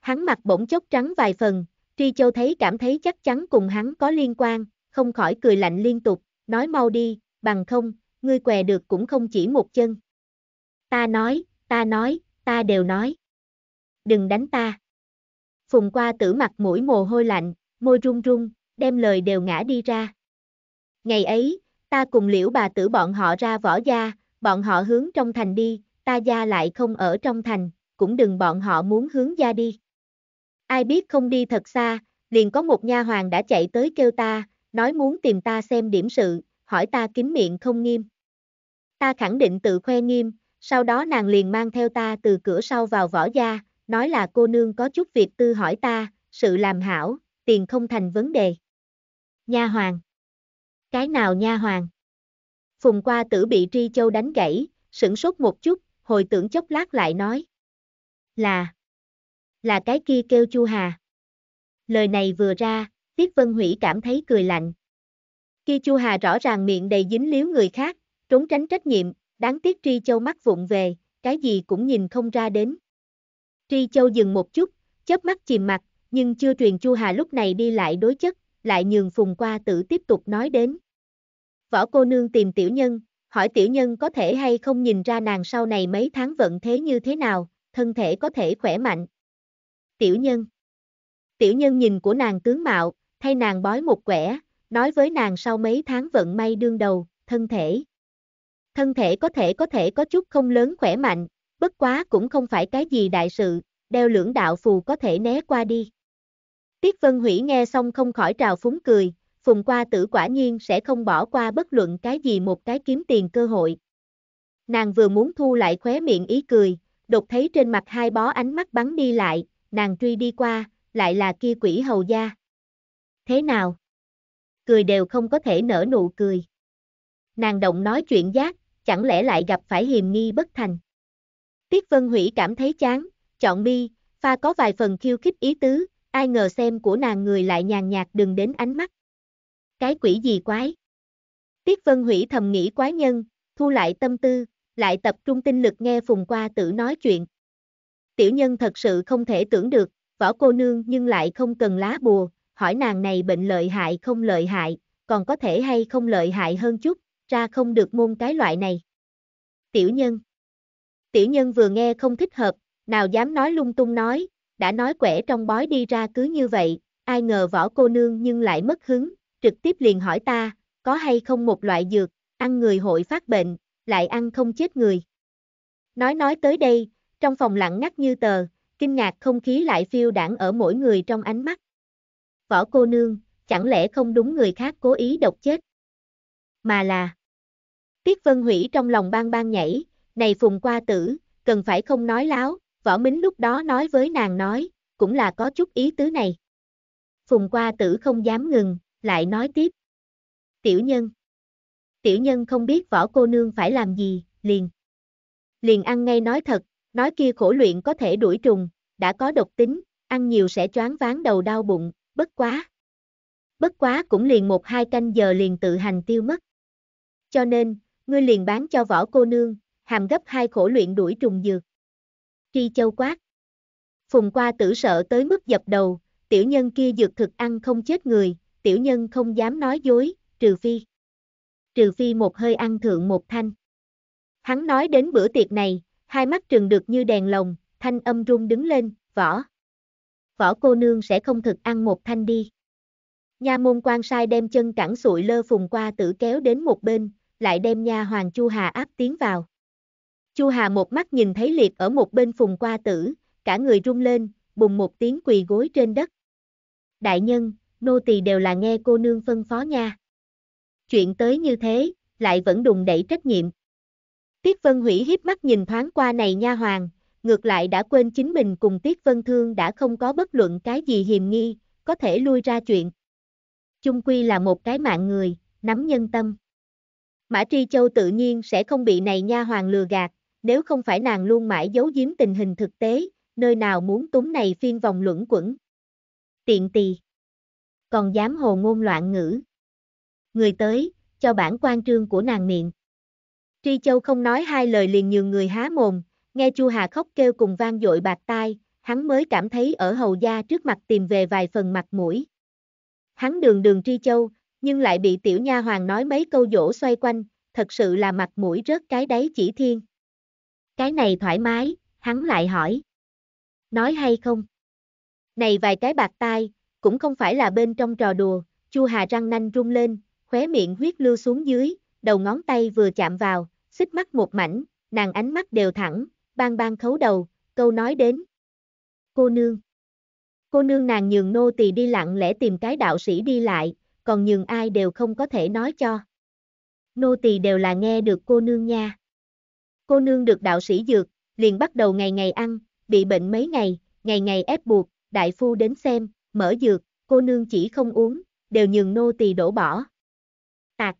[SPEAKER 1] Hắn mặt bỗng chốc trắng vài phần, Tri Châu thấy cảm thấy chắc chắn cùng hắn có liên quan, không khỏi cười lạnh liên tục, nói mau đi, bằng không, ngươi què được cũng không chỉ một chân. Ta nói, ta nói, ta đều nói. Đừng đánh ta. Phùng qua tử mặt mũi mồ hôi lạnh, môi run run, đem lời đều ngã đi ra. Ngày ấy, ta cùng liễu bà tử bọn họ ra võ gia, bọn họ hướng trong thành đi, ta gia lại không ở trong thành, cũng đừng bọn họ muốn hướng gia đi. Ai biết không đi thật xa, liền có một nha hoàng đã chạy tới kêu ta, nói muốn tìm ta xem điểm sự, hỏi ta kín miệng không nghiêm. Ta khẳng định tự khoe nghiêm, sau đó nàng liền mang theo ta từ cửa sau vào võ gia, nói là cô nương có chút việc tư hỏi ta, sự làm hảo, tiền không thành vấn đề. Nha hoàng. Cái nào nha hoàng? Phùng qua tử bị Tri Châu đánh gãy, sửng sốt một chút, hồi tưởng chốc lát lại nói. Là, là cái kia kêu Chu Hà. Lời này vừa ra, Tiết Vân Hủy cảm thấy cười lạnh. Kia Chu Hà rõ ràng miệng đầy dính líu người khác, trốn tránh trách nhiệm, đáng tiếc Tri Châu mắt vụng về, cái gì cũng nhìn không ra đến. Tri Châu dừng một chút, chớp mắt chìm mặt, nhưng chưa truyền Chu Hà lúc này đi lại đối chất, lại nhường Phùng Qua Tử tiếp tục nói đến. Võ cô nương tìm tiểu nhân, hỏi tiểu nhân có thể hay không nhìn ra nàng sau này mấy tháng vận thế như thế nào, thân thể có thể khỏe mạnh. Tiểu nhân Tiểu nhân nhìn của nàng tướng mạo, thay nàng bói một quẻ, nói với nàng sau mấy tháng vận may đương đầu, thân thể. Thân thể có thể có thể có chút không lớn khỏe mạnh, bất quá cũng không phải cái gì đại sự, đeo lưỡng đạo phù có thể né qua đi. Tiết Vân Hủy nghe xong không khỏi trào phúng cười, Phùng qua tử quả nhiên sẽ không bỏ qua bất luận cái gì một cái kiếm tiền cơ hội. Nàng vừa muốn thu lại khóe miệng ý cười, đột thấy trên mặt hai bó ánh mắt bắn đi lại, nàng truy đi qua, lại là kia quỷ hầu gia. Thế nào? Cười đều không có thể nở nụ cười. Nàng động nói chuyện giác, chẳng lẽ lại gặp phải hiềm nghi bất thành. Tiết Vân Hủy cảm thấy chán, chọn mi, pha có vài phần khiêu khích ý tứ, ai ngờ xem của nàng người lại nhàn nhạt đừng đến ánh mắt cái quỷ gì quái. Tiết Vân Hủy thầm nghĩ quái nhân, thu lại tâm tư, lại tập trung tinh lực nghe Phùng Qua Tử nói chuyện. Tiểu nhân thật sự không thể tưởng được, võ cô nương nhưng lại không cần lá bùa, hỏi nàng này bệnh lợi hại không lợi hại, còn có thể hay không lợi hại hơn chút, ra không được môn cái loại này. Tiểu nhân Tiểu nhân vừa nghe không thích hợp, nào dám nói lung tung nói, đã nói quẻ trong bói đi ra cứ như vậy, ai ngờ võ cô nương nhưng lại mất hứng, trực tiếp liền hỏi ta, có hay không một loại dược, ăn người hội phát bệnh, lại ăn không chết người. Nói nói tới đây, trong phòng lặng ngắt như tờ, kinh ngạc không khí lại phiêu đảng ở mỗi người trong ánh mắt. Võ cô nương, chẳng lẽ không đúng người khác cố ý độc chết? Mà là... Tiết Vân Hủy trong lòng bang bang nhảy, này phùng qua tử, cần phải không nói láo, võ mính lúc đó nói với nàng nói, cũng là có chút ý tứ này. Phùng qua tử không dám ngừng, lại nói tiếp. Tiểu nhân Tiểu nhân không biết võ cô nương phải làm gì, liền. Liền ăn ngay nói thật, nói kia khổ luyện có thể đuổi trùng, đã có độc tính, ăn nhiều sẽ choáng váng đầu đau bụng, bất quá. Bất quá cũng liền một hai canh giờ liền tự hành tiêu mất. Cho nên, ngươi liền bán cho võ cô nương, hàm gấp hai khổ luyện đuổi trùng dược. Tri châu quát. Phùng qua tử sợ tới mức dập đầu, tiểu nhân kia dược thực ăn không chết người, tiểu nhân không dám nói dối, trừ phi. Trừ phi một hơi ăn thượng một thanh. Hắn nói đến bữa tiệc này, hai mắt trừng được như đèn lồng, thanh âm rung đứng lên, võ. Võ cô nương sẽ không thực ăn một thanh đi. Nha môn quan sai đem chân cẳng sụi lơ phùng qua tử kéo đến một bên, lại đem nha hoàng Chu Hà áp tiến vào. Chu Hà một mắt nhìn thấy liệt ở một bên phùng qua tử, cả người rung lên, bùng một tiếng quỳ gối trên đất. Đại nhân, nô tỳ đều là nghe cô nương phân phó nha. Chuyện tới như thế, lại vẫn đùng đẩy trách nhiệm. Tiết Vân Hủy hiếp mắt nhìn thoáng qua này nha hoàng, ngược lại đã quên chính mình cùng Tiết Vân Thương đã không có bất luận cái gì hiềm nghi, có thể lui ra chuyện. Chung quy là một cái mạng người, nắm nhân tâm. Mã Tri Châu tự nhiên sẽ không bị này nha hoàng lừa gạt, nếu không phải nàng luôn mãi giấu giếm tình hình thực tế, nơi nào muốn túng này phiên vòng luẩn quẩn. Tiện tì còn dám hồ ngôn loạn ngữ. Người tới, cho bản quan trương của nàng miệng. Tri Châu không nói hai lời liền nhường người há mồm, nghe Chu Hà khóc kêu cùng vang dội bạc tai, hắn mới cảm thấy ở hầu gia trước mặt tìm về vài phần mặt mũi. Hắn đường đường Tri Châu, nhưng lại bị tiểu nha hoàng nói mấy câu dỗ xoay quanh, thật sự là mặt mũi rớt cái đáy chỉ thiên. Cái này thoải mái, hắn lại hỏi. Nói hay không? Này vài cái bạc tai, cũng không phải là bên trong trò đùa, Chu Hà răng nanh rung lên, khóe miệng huyết lưu xuống dưới, đầu ngón tay vừa chạm vào, xích mắt một mảnh, nàng ánh mắt đều thẳng, bang bang khấu đầu, câu nói đến. Cô nương. Cô nương nàng nhường nô tỳ đi lặng lẽ tìm cái đạo sĩ đi lại, còn nhường ai đều không có thể nói cho. Nô tỳ đều là nghe được cô nương nha. Cô nương được đạo sĩ dược, liền bắt đầu ngày ngày ăn, bị bệnh mấy ngày, ngày ngày ép buộc, đại phu đến xem, mở dược, cô nương chỉ không uống, đều nhường nô tỳ đổ bỏ. Tạc.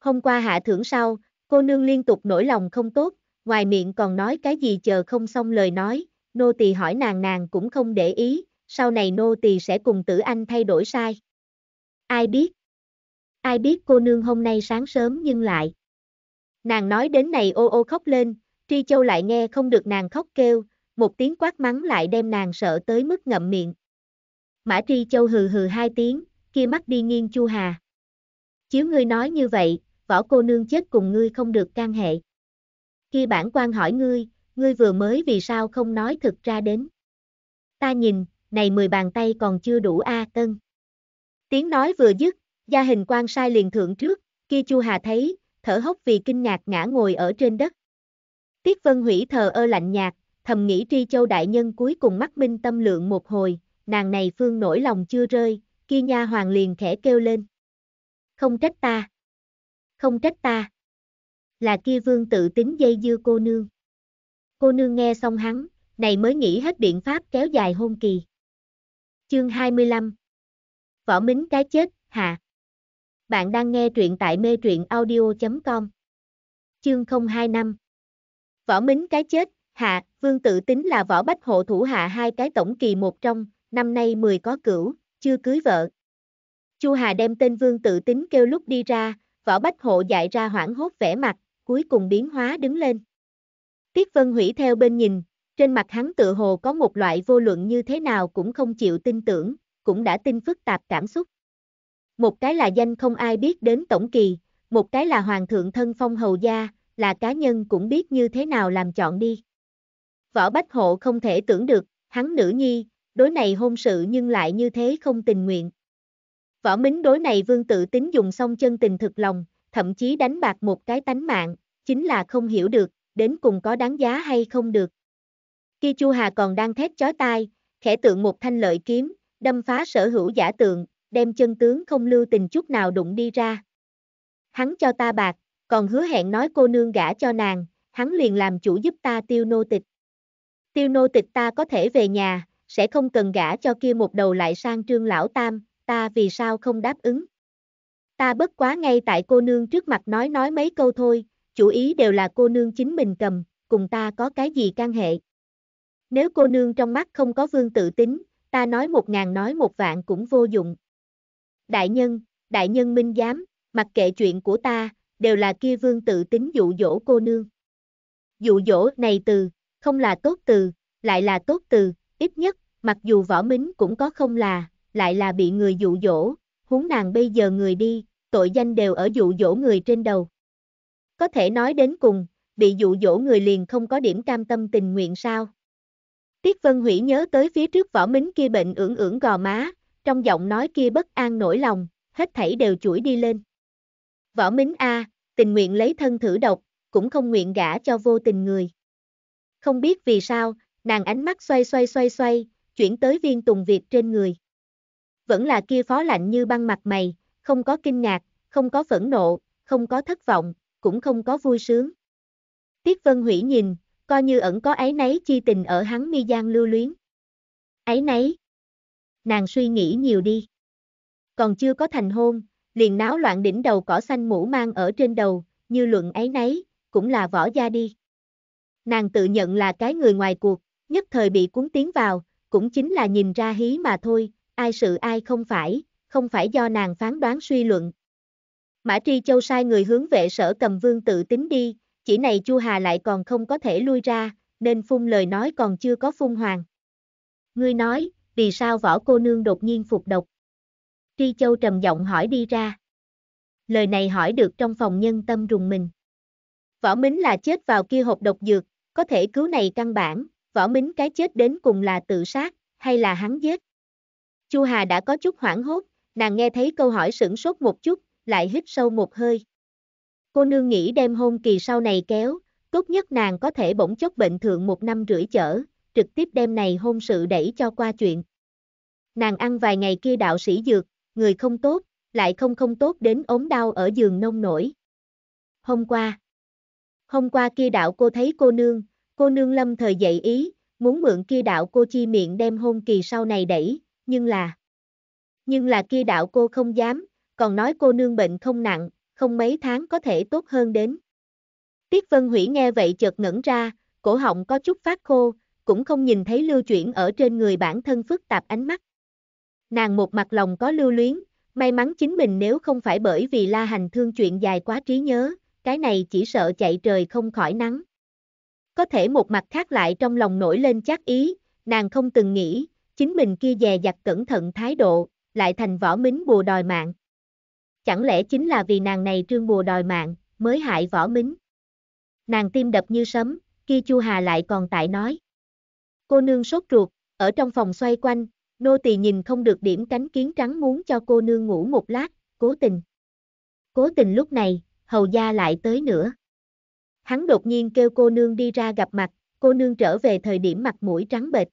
[SPEAKER 1] Hôm qua hạ thưởng sau, cô nương liên tục nổi lòng không tốt, ngoài miệng còn nói cái gì chờ không xong lời nói, nô tỳ hỏi nàng nàng cũng không để ý, sau này nô tỳ sẽ cùng tử anh thay đổi sai. Ai biết? Ai biết cô nương hôm nay sáng sớm nhưng lại. Nàng nói đến này ô ô khóc lên, Tri Châu lại nghe không được nàng khóc kêu, một tiếng quát mắng lại đem nàng sợ tới mức ngậm miệng. Mã Tri Châu hừ hừ hai tiếng, kia mắt đi nghiêng Chu Hà. Chiếu ngươi nói như vậy, võ cô nương chết cùng ngươi không được can hệ. Khi bản quan hỏi ngươi, ngươi vừa mới vì sao không nói thực ra đến. Ta nhìn, này mười bàn tay còn chưa đủ a à, cân. Tiếng nói vừa dứt, gia hình quan sai liền thượng trước, kia Chu Hà thấy, thở hốc vì kinh ngạc ngã ngồi ở trên đất. Tiết Vân Hủy thờ ơ lạnh nhạt, thầm nghĩ Tri Châu đại nhân cuối cùng mắt minh tâm lượng một hồi, nàng này phương nổi lòng chưa rơi, kia nha hoàng liền khẽ kêu lên. Không trách ta. Không trách ta. Là kia vương tự tính dây dưa cô nương. Cô nương nghe xong hắn, này mới nghĩ hết biện pháp kéo dài hôn kỳ. Chương 25 Võ Mính cái chết, hạ. Bạn đang nghe truyện tại mê truyện audio.com Chương 025 Võ Mính cái chết, hạ, vương tự tính là võ bách hộ thủ hạ hai cái tổng kỳ một trong, năm nay 10 có cửu, chưa cưới vợ. Chu Hà đem tên Vương tự tính kêu lúc đi ra, võ bách hộ dại ra hoảng hốt vẻ mặt, cuối cùng biến hóa đứng lên. Tiết Vân Hủy theo bên nhìn, trên mặt hắn tự hồ có một loại vô luận như thế nào cũng không chịu tin tưởng, cũng đã tin phức tạp cảm xúc. Một cái là danh không ai biết đến tổng kỳ, một cái là hoàng thượng thân phong hầu gia, là cá nhân cũng biết như thế nào làm chọn đi. Võ Bách Hộ không thể tưởng được, hắn nữ nhi, đối này hôn sự nhưng lại như thế không tình nguyện. Võ Mính đối này vương tự tính dùng xong chân tình thực lòng, thậm chí đánh bạc một cái tánh mạng, chính là không hiểu được, đến cùng có đáng giá hay không được. Khi Chu Hà còn đang thét chói tai, khẽ tượng một thanh lợi kiếm, đâm phá sở hữu giả tượng, đem chân tướng không lưu tình chút nào đụng đi ra. Hắn cho ta bạc, còn hứa hẹn nói cô nương gả cho nàng, hắn liền làm chủ giúp ta tiêu nô tịch. Tiêu nô tịch ta có thể về nhà, sẽ không cần gã cho kia một đầu lại sang trương lão tam, ta vì sao không đáp ứng. Ta bất quá ngay tại cô nương trước mặt nói nói mấy câu thôi, chủ ý đều là cô nương chính mình cầm, cùng ta có cái gì can hệ. Nếu cô nương trong mắt không có vương tự tính, ta nói một ngàn nói một vạn cũng vô dụng. Đại nhân, đại nhân minh giám, mặc kệ chuyện của ta, đều là kia vương tự tính dụ dỗ cô nương. Dụ dỗ này từ, không là tốt từ, lại là tốt từ, ít nhất, mặc dù võ mính cũng có không là, lại là bị người dụ dỗ, huống nàng bây giờ người đi, tội danh đều ở dụ dỗ người trên đầu. Có thể nói đến cùng, bị dụ dỗ người liền không có điểm cam tâm tình nguyện sao. Tiết Vân Hủy nhớ tới phía trước võ mính kia bệnh ưỡng ưỡng gò má, trong giọng nói kia bất an nổi lòng, hết thảy đều chuỗi đi lên. Võ mính A, tình nguyện lấy thân thử độc, cũng không nguyện gả cho vô tình người. Không biết vì sao, Nàng ánh mắt xoay xoay xoay xoay, chuyển tới viên tùng Việt trên người. Vẫn là kia phó lạnh như băng mặt mày, không có kinh ngạc, không có phẫn nộ, không có thất vọng, cũng không có vui sướng. Tiết Vân Hủy nhìn, coi như ẩn có ấy nấy chi tình ở hắn mi gian lưu luyến. Ấy nấy. Nàng suy nghĩ nhiều đi. Còn chưa có thành hôn, liền náo loạn đỉnh đầu cỏ xanh mũ mang ở trên đầu, như luận ấy nấy, cũng là võ gia đi. Nàng tự nhận là cái người ngoài cuộc, nhất thời bị cuốn tiến vào, cũng chính là nhìn ra hí mà thôi, ai sự ai không phải, không phải do nàng phán đoán suy luận. Mã Tri Châu sai người hướng vệ sở cầm vương tự tính đi, chỉ này Chu Hà lại còn không có thể lui ra, nên phun lời nói còn chưa có phun hoàng. Ngươi nói, vì sao võ cô nương đột nhiên phục độc? Tri Châu trầm giọng hỏi đi ra. Lời này hỏi được trong phòng nhân tâm rùng mình. Võ Mính là chết vào kia hộp độc dược, có thể cứu này căn bản, Võ Mính cái chết đến cùng là tự sát, hay là hắn giết? Chu Hà đã có chút hoảng hốt, nàng nghe thấy câu hỏi sửng sốt một chút, lại hít sâu một hơi. Cô nương nghĩ đem hôn kỳ sau này kéo, tốt nhất nàng có thể bỗng chốc bệnh thượng một năm rưỡi chở, trực tiếp đem này hôn sự đẩy cho qua chuyện. Nàng ăn vài ngày kia đạo sĩ dược, người không tốt, lại không không tốt đến ốm đau ở giường nông nổi. Hôm qua, hôm qua kia đạo cô thấy cô nương, Cô nương lâm thời dậy ý, muốn mượn kia đạo cô chi miệng đem hôn kỳ sau này đẩy, nhưng là... Nhưng là kia đạo cô không dám, còn nói cô nương bệnh không nặng, không mấy tháng có thể tốt hơn đến. Tiết Vân Hủy nghe vậy chợt ngẩn ra, cổ họng có chút phát khô, cũng không nhìn thấy lưu chuyển ở trên người bản thân phức tạp ánh mắt. Nàng một mặt lòng có lưu luyến, may mắn chính mình nếu không phải bởi vì la hành thương chuyện dài quá trí nhớ, cái này chỉ sợ chạy trời không khỏi nắng. Có thể một mặt khác lại trong lòng nổi lên chắc ý, nàng không từng nghĩ, chính mình kia dè dặt cẩn thận thái độ, lại thành võ mính bùa đòi mạng. Chẳng lẽ chính là vì nàng này trương bùa đòi mạng, mới hại võ mính. Nàng tim đập như sấm, kia chu hà lại còn tại nói. Cô nương sốt ruột, ở trong phòng xoay quanh, nô tỳ nhìn không được điểm cánh kiến trắng muốn cho cô nương ngủ một lát, cố tình. Cố tình lúc này, hầu gia lại tới nữa. Hắn đột nhiên kêu cô nương đi ra gặp mặt, cô nương trở về thời điểm mặt mũi trắng bệch.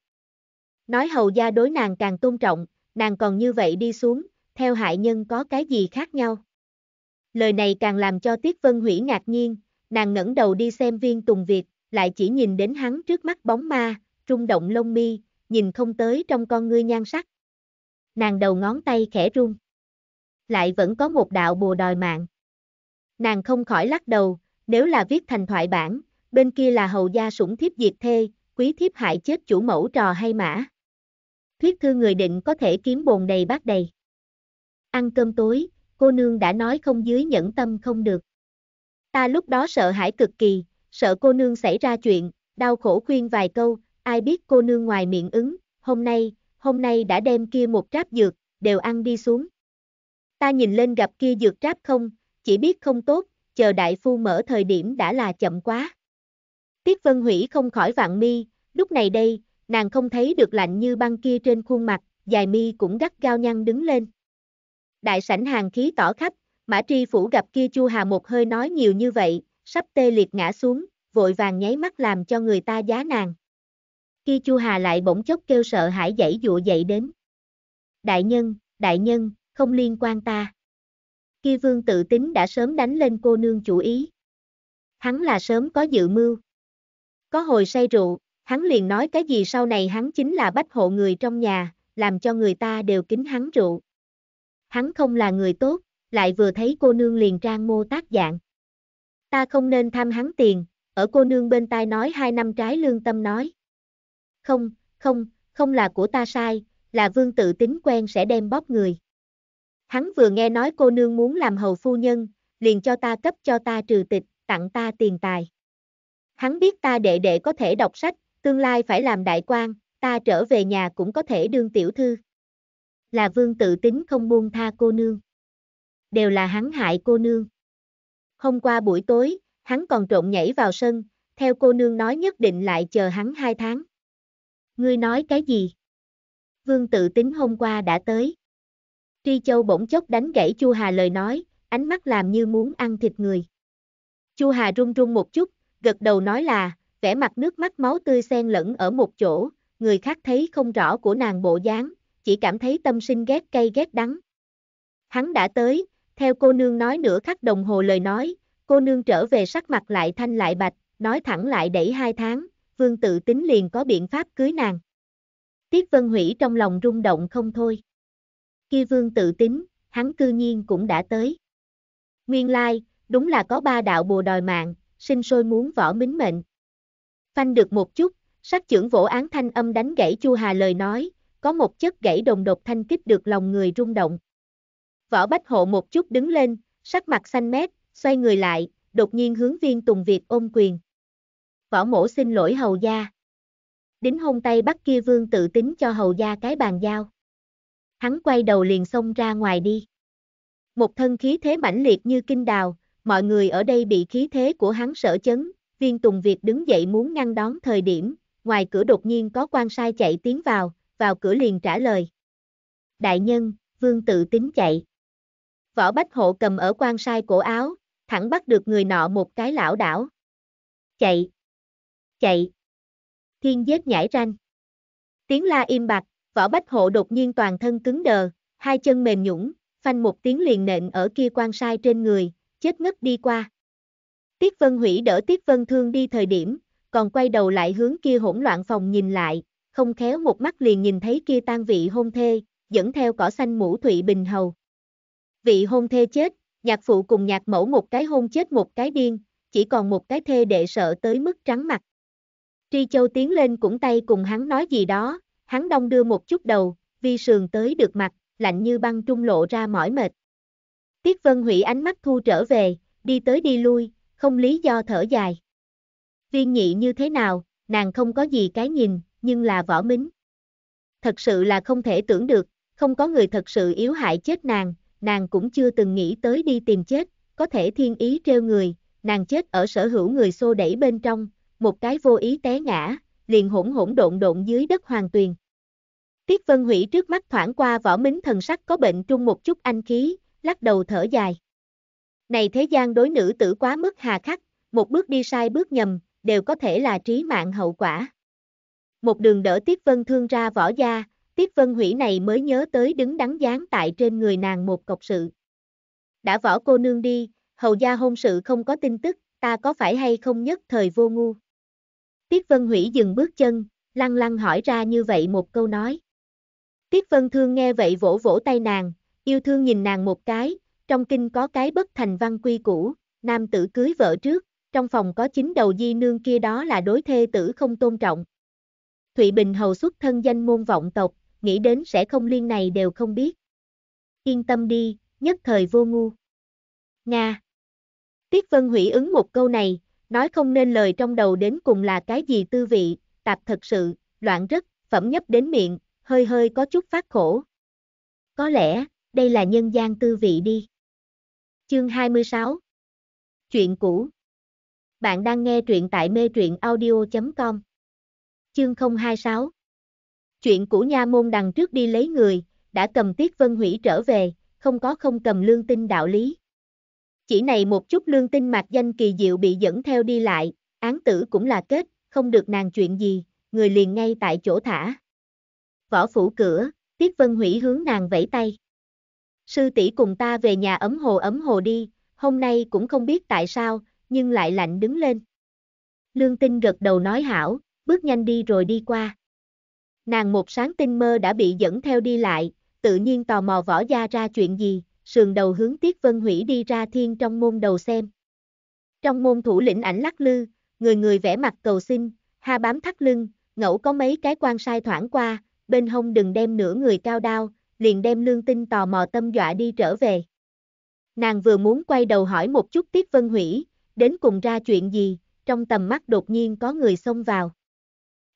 [SPEAKER 1] Nói hầu gia đối nàng càng tôn trọng, nàng còn như vậy đi xuống, theo hại nhân có cái gì khác nhau. Lời này càng làm cho Tiết Vân Hủy ngạc nhiên, nàng ngẩng đầu đi xem viên Tùng Việt, lại chỉ nhìn đến hắn trước mắt bóng ma, trung động lông mi, nhìn không tới trong con ngươi nhan sắc. Nàng đầu ngón tay khẽ run. Lại vẫn có một đạo bùa đòi mạng. Nàng không khỏi lắc đầu, nếu là viết thành thoại bản, bên kia là hầu gia sủng thiếp diệt thê, quý thiếp hại chết chủ mẫu trò hay mã. Thuyết thư người định có thể kiếm bồn đầy bát đầy. Ăn cơm tối, cô nương đã nói không dưới nhẫn tâm không được. Ta lúc đó sợ hãi cực kỳ, sợ cô nương xảy ra chuyện, đau khổ khuyên vài câu, ai biết cô nương ngoài miệng ứng, hôm nay, hôm nay đã đem kia một tráp dược, đều ăn đi xuống. Ta nhìn lên gặp kia dược tráp không, chỉ biết không tốt, chờ đại phu mở thời điểm đã là chậm quá. Tiết Vân Hủy không khỏi vạn mi, lúc này đây, nàng không thấy được lạnh như băng kia trên khuôn mặt, dài mi cũng gắt gao nhăn đứng lên. Đại sảnh hàng khí tỏ khắp, Mã Tri Phủ gặp kia Chu Hà một hơi nói nhiều như vậy, sắp tê liệt ngã xuống, vội vàng nháy mắt làm cho người ta giá nàng. Kia Chu Hà lại bỗng chốc kêu sợ hãi dãy dụa dậy đến. Đại nhân, đại nhân, không liên quan ta kia vương tự tính đã sớm đánh lên cô nương chủ ý. Hắn là sớm có dự mưu. Có hồi say rượu, hắn liền nói cái gì sau này hắn chính là bách hộ người trong nhà, làm cho người ta đều kính hắn rượu. Hắn không là người tốt, lại vừa thấy cô nương liền trang mô tác dạng. Ta không nên tham hắn tiền, ở cô nương bên tai nói hai năm trái lương tâm nói. Không, không, không là của ta sai, là vương tự tính quen sẽ đem bóp người. Hắn vừa nghe nói cô nương muốn làm hầu phu nhân, liền cho ta cấp cho ta trừ tịch, tặng ta tiền tài. Hắn biết ta đệ đệ có thể đọc sách, tương lai phải làm đại quan, ta trở về nhà cũng có thể đương tiểu thư. Là vương tự tính không buông tha cô nương. Đều là hắn hại cô nương. Hôm qua buổi tối, hắn còn trộn nhảy vào sân, theo cô nương nói nhất định lại chờ hắn hai tháng. Ngươi nói cái gì? Vương tự tính hôm qua đã tới. Tri Châu bỗng chốc đánh gãy Chu Hà lời nói, ánh mắt làm như muốn ăn thịt người. Chu Hà run run một chút, gật đầu nói là, vẻ mặt nước mắt máu tươi xen lẫn ở một chỗ, người khác thấy không rõ của nàng bộ dáng, chỉ cảm thấy tâm sinh ghét cay ghét đắng. Hắn đã tới, theo cô nương nói nửa khắc đồng hồ lời nói, cô nương trở về sắc mặt lại thanh lại bạch, nói thẳng lại đẩy hai tháng, vương tự tính liền có biện pháp cưới nàng. Tiết Vân Hủy trong lòng rung động không thôi kia vương tự tính, hắn cư nhiên cũng đã tới. Nguyên lai, đúng là có ba đạo bùa đòi mạng, sinh sôi muốn võ mính mệnh. Phanh được một chút, sắc trưởng vỗ án thanh âm đánh gãy Chu Hà lời nói, có một chất gãy đồng đột thanh kích được lòng người rung động. Võ Bách Hộ một chút đứng lên, sắc mặt xanh mét, xoay người lại, đột nhiên hướng viên Tùng Việt ôm quyền. Võ mổ xin lỗi hầu gia. Đính hôn tay bắt kia vương tự tính cho hầu gia cái bàn giao hắn quay đầu liền xông ra ngoài đi. Một thân khí thế mãnh liệt như kinh đào, mọi người ở đây bị khí thế của hắn sở chấn, viên Tùng Việt đứng dậy muốn ngăn đón thời điểm, ngoài cửa đột nhiên có quan sai chạy tiến vào, vào cửa liền trả lời. Đại nhân, vương tự tính chạy. Võ Bách Hộ cầm ở quan sai cổ áo, thẳng bắt được người nọ một cái lão đảo. Chạy! Chạy! Thiên giết nhảy ranh. Tiếng la im bặt. Võ Bách Hộ đột nhiên toàn thân cứng đờ, hai chân mềm nhũng, phanh một tiếng liền nện ở kia quan sai trên người, chết ngất đi qua. Tiết Vân Hủy đỡ Tiết Vân Thương đi thời điểm, còn quay đầu lại hướng kia hỗn loạn phòng nhìn lại, không khéo một mắt liền nhìn thấy kia tan vị hôn thê, dẫn theo cỏ xanh mũ thụy bình hầu. Vị hôn thê chết, nhạc phụ cùng nhạc mẫu một cái hôn chết một cái điên, chỉ còn một cái thê đệ sợ tới mức trắng mặt. Tri Châu tiến lên cũng tay cùng hắn nói gì đó, hắn đông đưa một chút đầu, vi sườn tới được mặt, lạnh như băng trung lộ ra mỏi mệt. Tiết Vân Hủy ánh mắt thu trở về, đi tới đi lui, không lý do thở dài. Viên nhị như thế nào, nàng không có gì cái nhìn, nhưng là võ mính. Thật sự là không thể tưởng được, không có người thật sự yếu hại chết nàng, nàng cũng chưa từng nghĩ tới đi tìm chết, có thể thiên ý treo người, nàng chết ở sở hữu người xô đẩy bên trong, một cái vô ý té ngã, liền hỗn hỗn độn độn dưới đất hoàng tuyền. Tiết Vân Hủy trước mắt thoảng qua võ mính thần sắc có bệnh trung một chút anh khí, lắc đầu thở dài. Này thế gian đối nữ tử quá mức hà khắc, một bước đi sai bước nhầm, đều có thể là trí mạng hậu quả. Một đường đỡ Tiết Vân thương ra võ gia, Tiết Vân Hủy này mới nhớ tới đứng đắn dáng tại trên người nàng một cọc sự. Đã võ cô nương đi, hầu gia hôn sự không có tin tức, ta có phải hay không nhất thời vô ngu. Tiết Vân Hủy dừng bước chân, lăng lăng hỏi ra như vậy một câu nói. Tiết Vân Thương nghe vậy vỗ vỗ tay nàng, yêu thương nhìn nàng một cái, trong kinh có cái bất thành văn quy cũ, nam tử cưới vợ trước, trong phòng có chính đầu di nương kia đó là đối thê tử không tôn trọng. Thụy Bình hầu xuất thân danh môn vọng tộc, nghĩ đến sẽ không liên này đều không biết. Yên tâm đi, nhất thời vô ngu. Nga Tiết Vân Hủy ứng một câu này, nói không nên lời trong đầu đến cùng là cái gì tư vị, tạp thật sự, loạn rất, phẩm nhấp đến miệng, hơi hơi có chút phát khổ. Có lẽ, đây là nhân gian tư vị đi. Chương 26 Chuyện cũ Bạn đang nghe truyện tại mê truyện audio.com Chương 026 Chuyện cũ nha môn đằng trước đi lấy người, đã cầm tiết vân hủy trở về, không có không cầm lương tin đạo lý. Chỉ này một chút lương tin mạc danh kỳ diệu bị dẫn theo đi lại, án tử cũng là kết, không được nàng chuyện gì, người liền ngay tại chỗ thả võ phủ cửa, Tiết Vân Hủy hướng nàng vẫy tay. Sư tỷ cùng ta về nhà ấm hồ ấm hồ đi, hôm nay cũng không biết tại sao, nhưng lại lạnh đứng lên. Lương Tinh gật đầu nói hảo, bước nhanh đi rồi đi qua. Nàng một sáng tinh mơ đã bị dẫn theo đi lại, tự nhiên tò mò võ gia ra chuyện gì, sườn đầu hướng Tiết Vân Hủy đi ra thiên trong môn đầu xem. Trong môn thủ lĩnh ảnh lắc lư, người người vẽ mặt cầu xin, ha bám thắt lưng, ngẫu có mấy cái quan sai thoảng qua, bên hông đừng đem nửa người cao đao, liền đem lương tinh tò mò tâm dọa đi trở về. Nàng vừa muốn quay đầu hỏi một chút Tiết Vân Hủy, đến cùng ra chuyện gì, trong tầm mắt đột nhiên có người xông vào.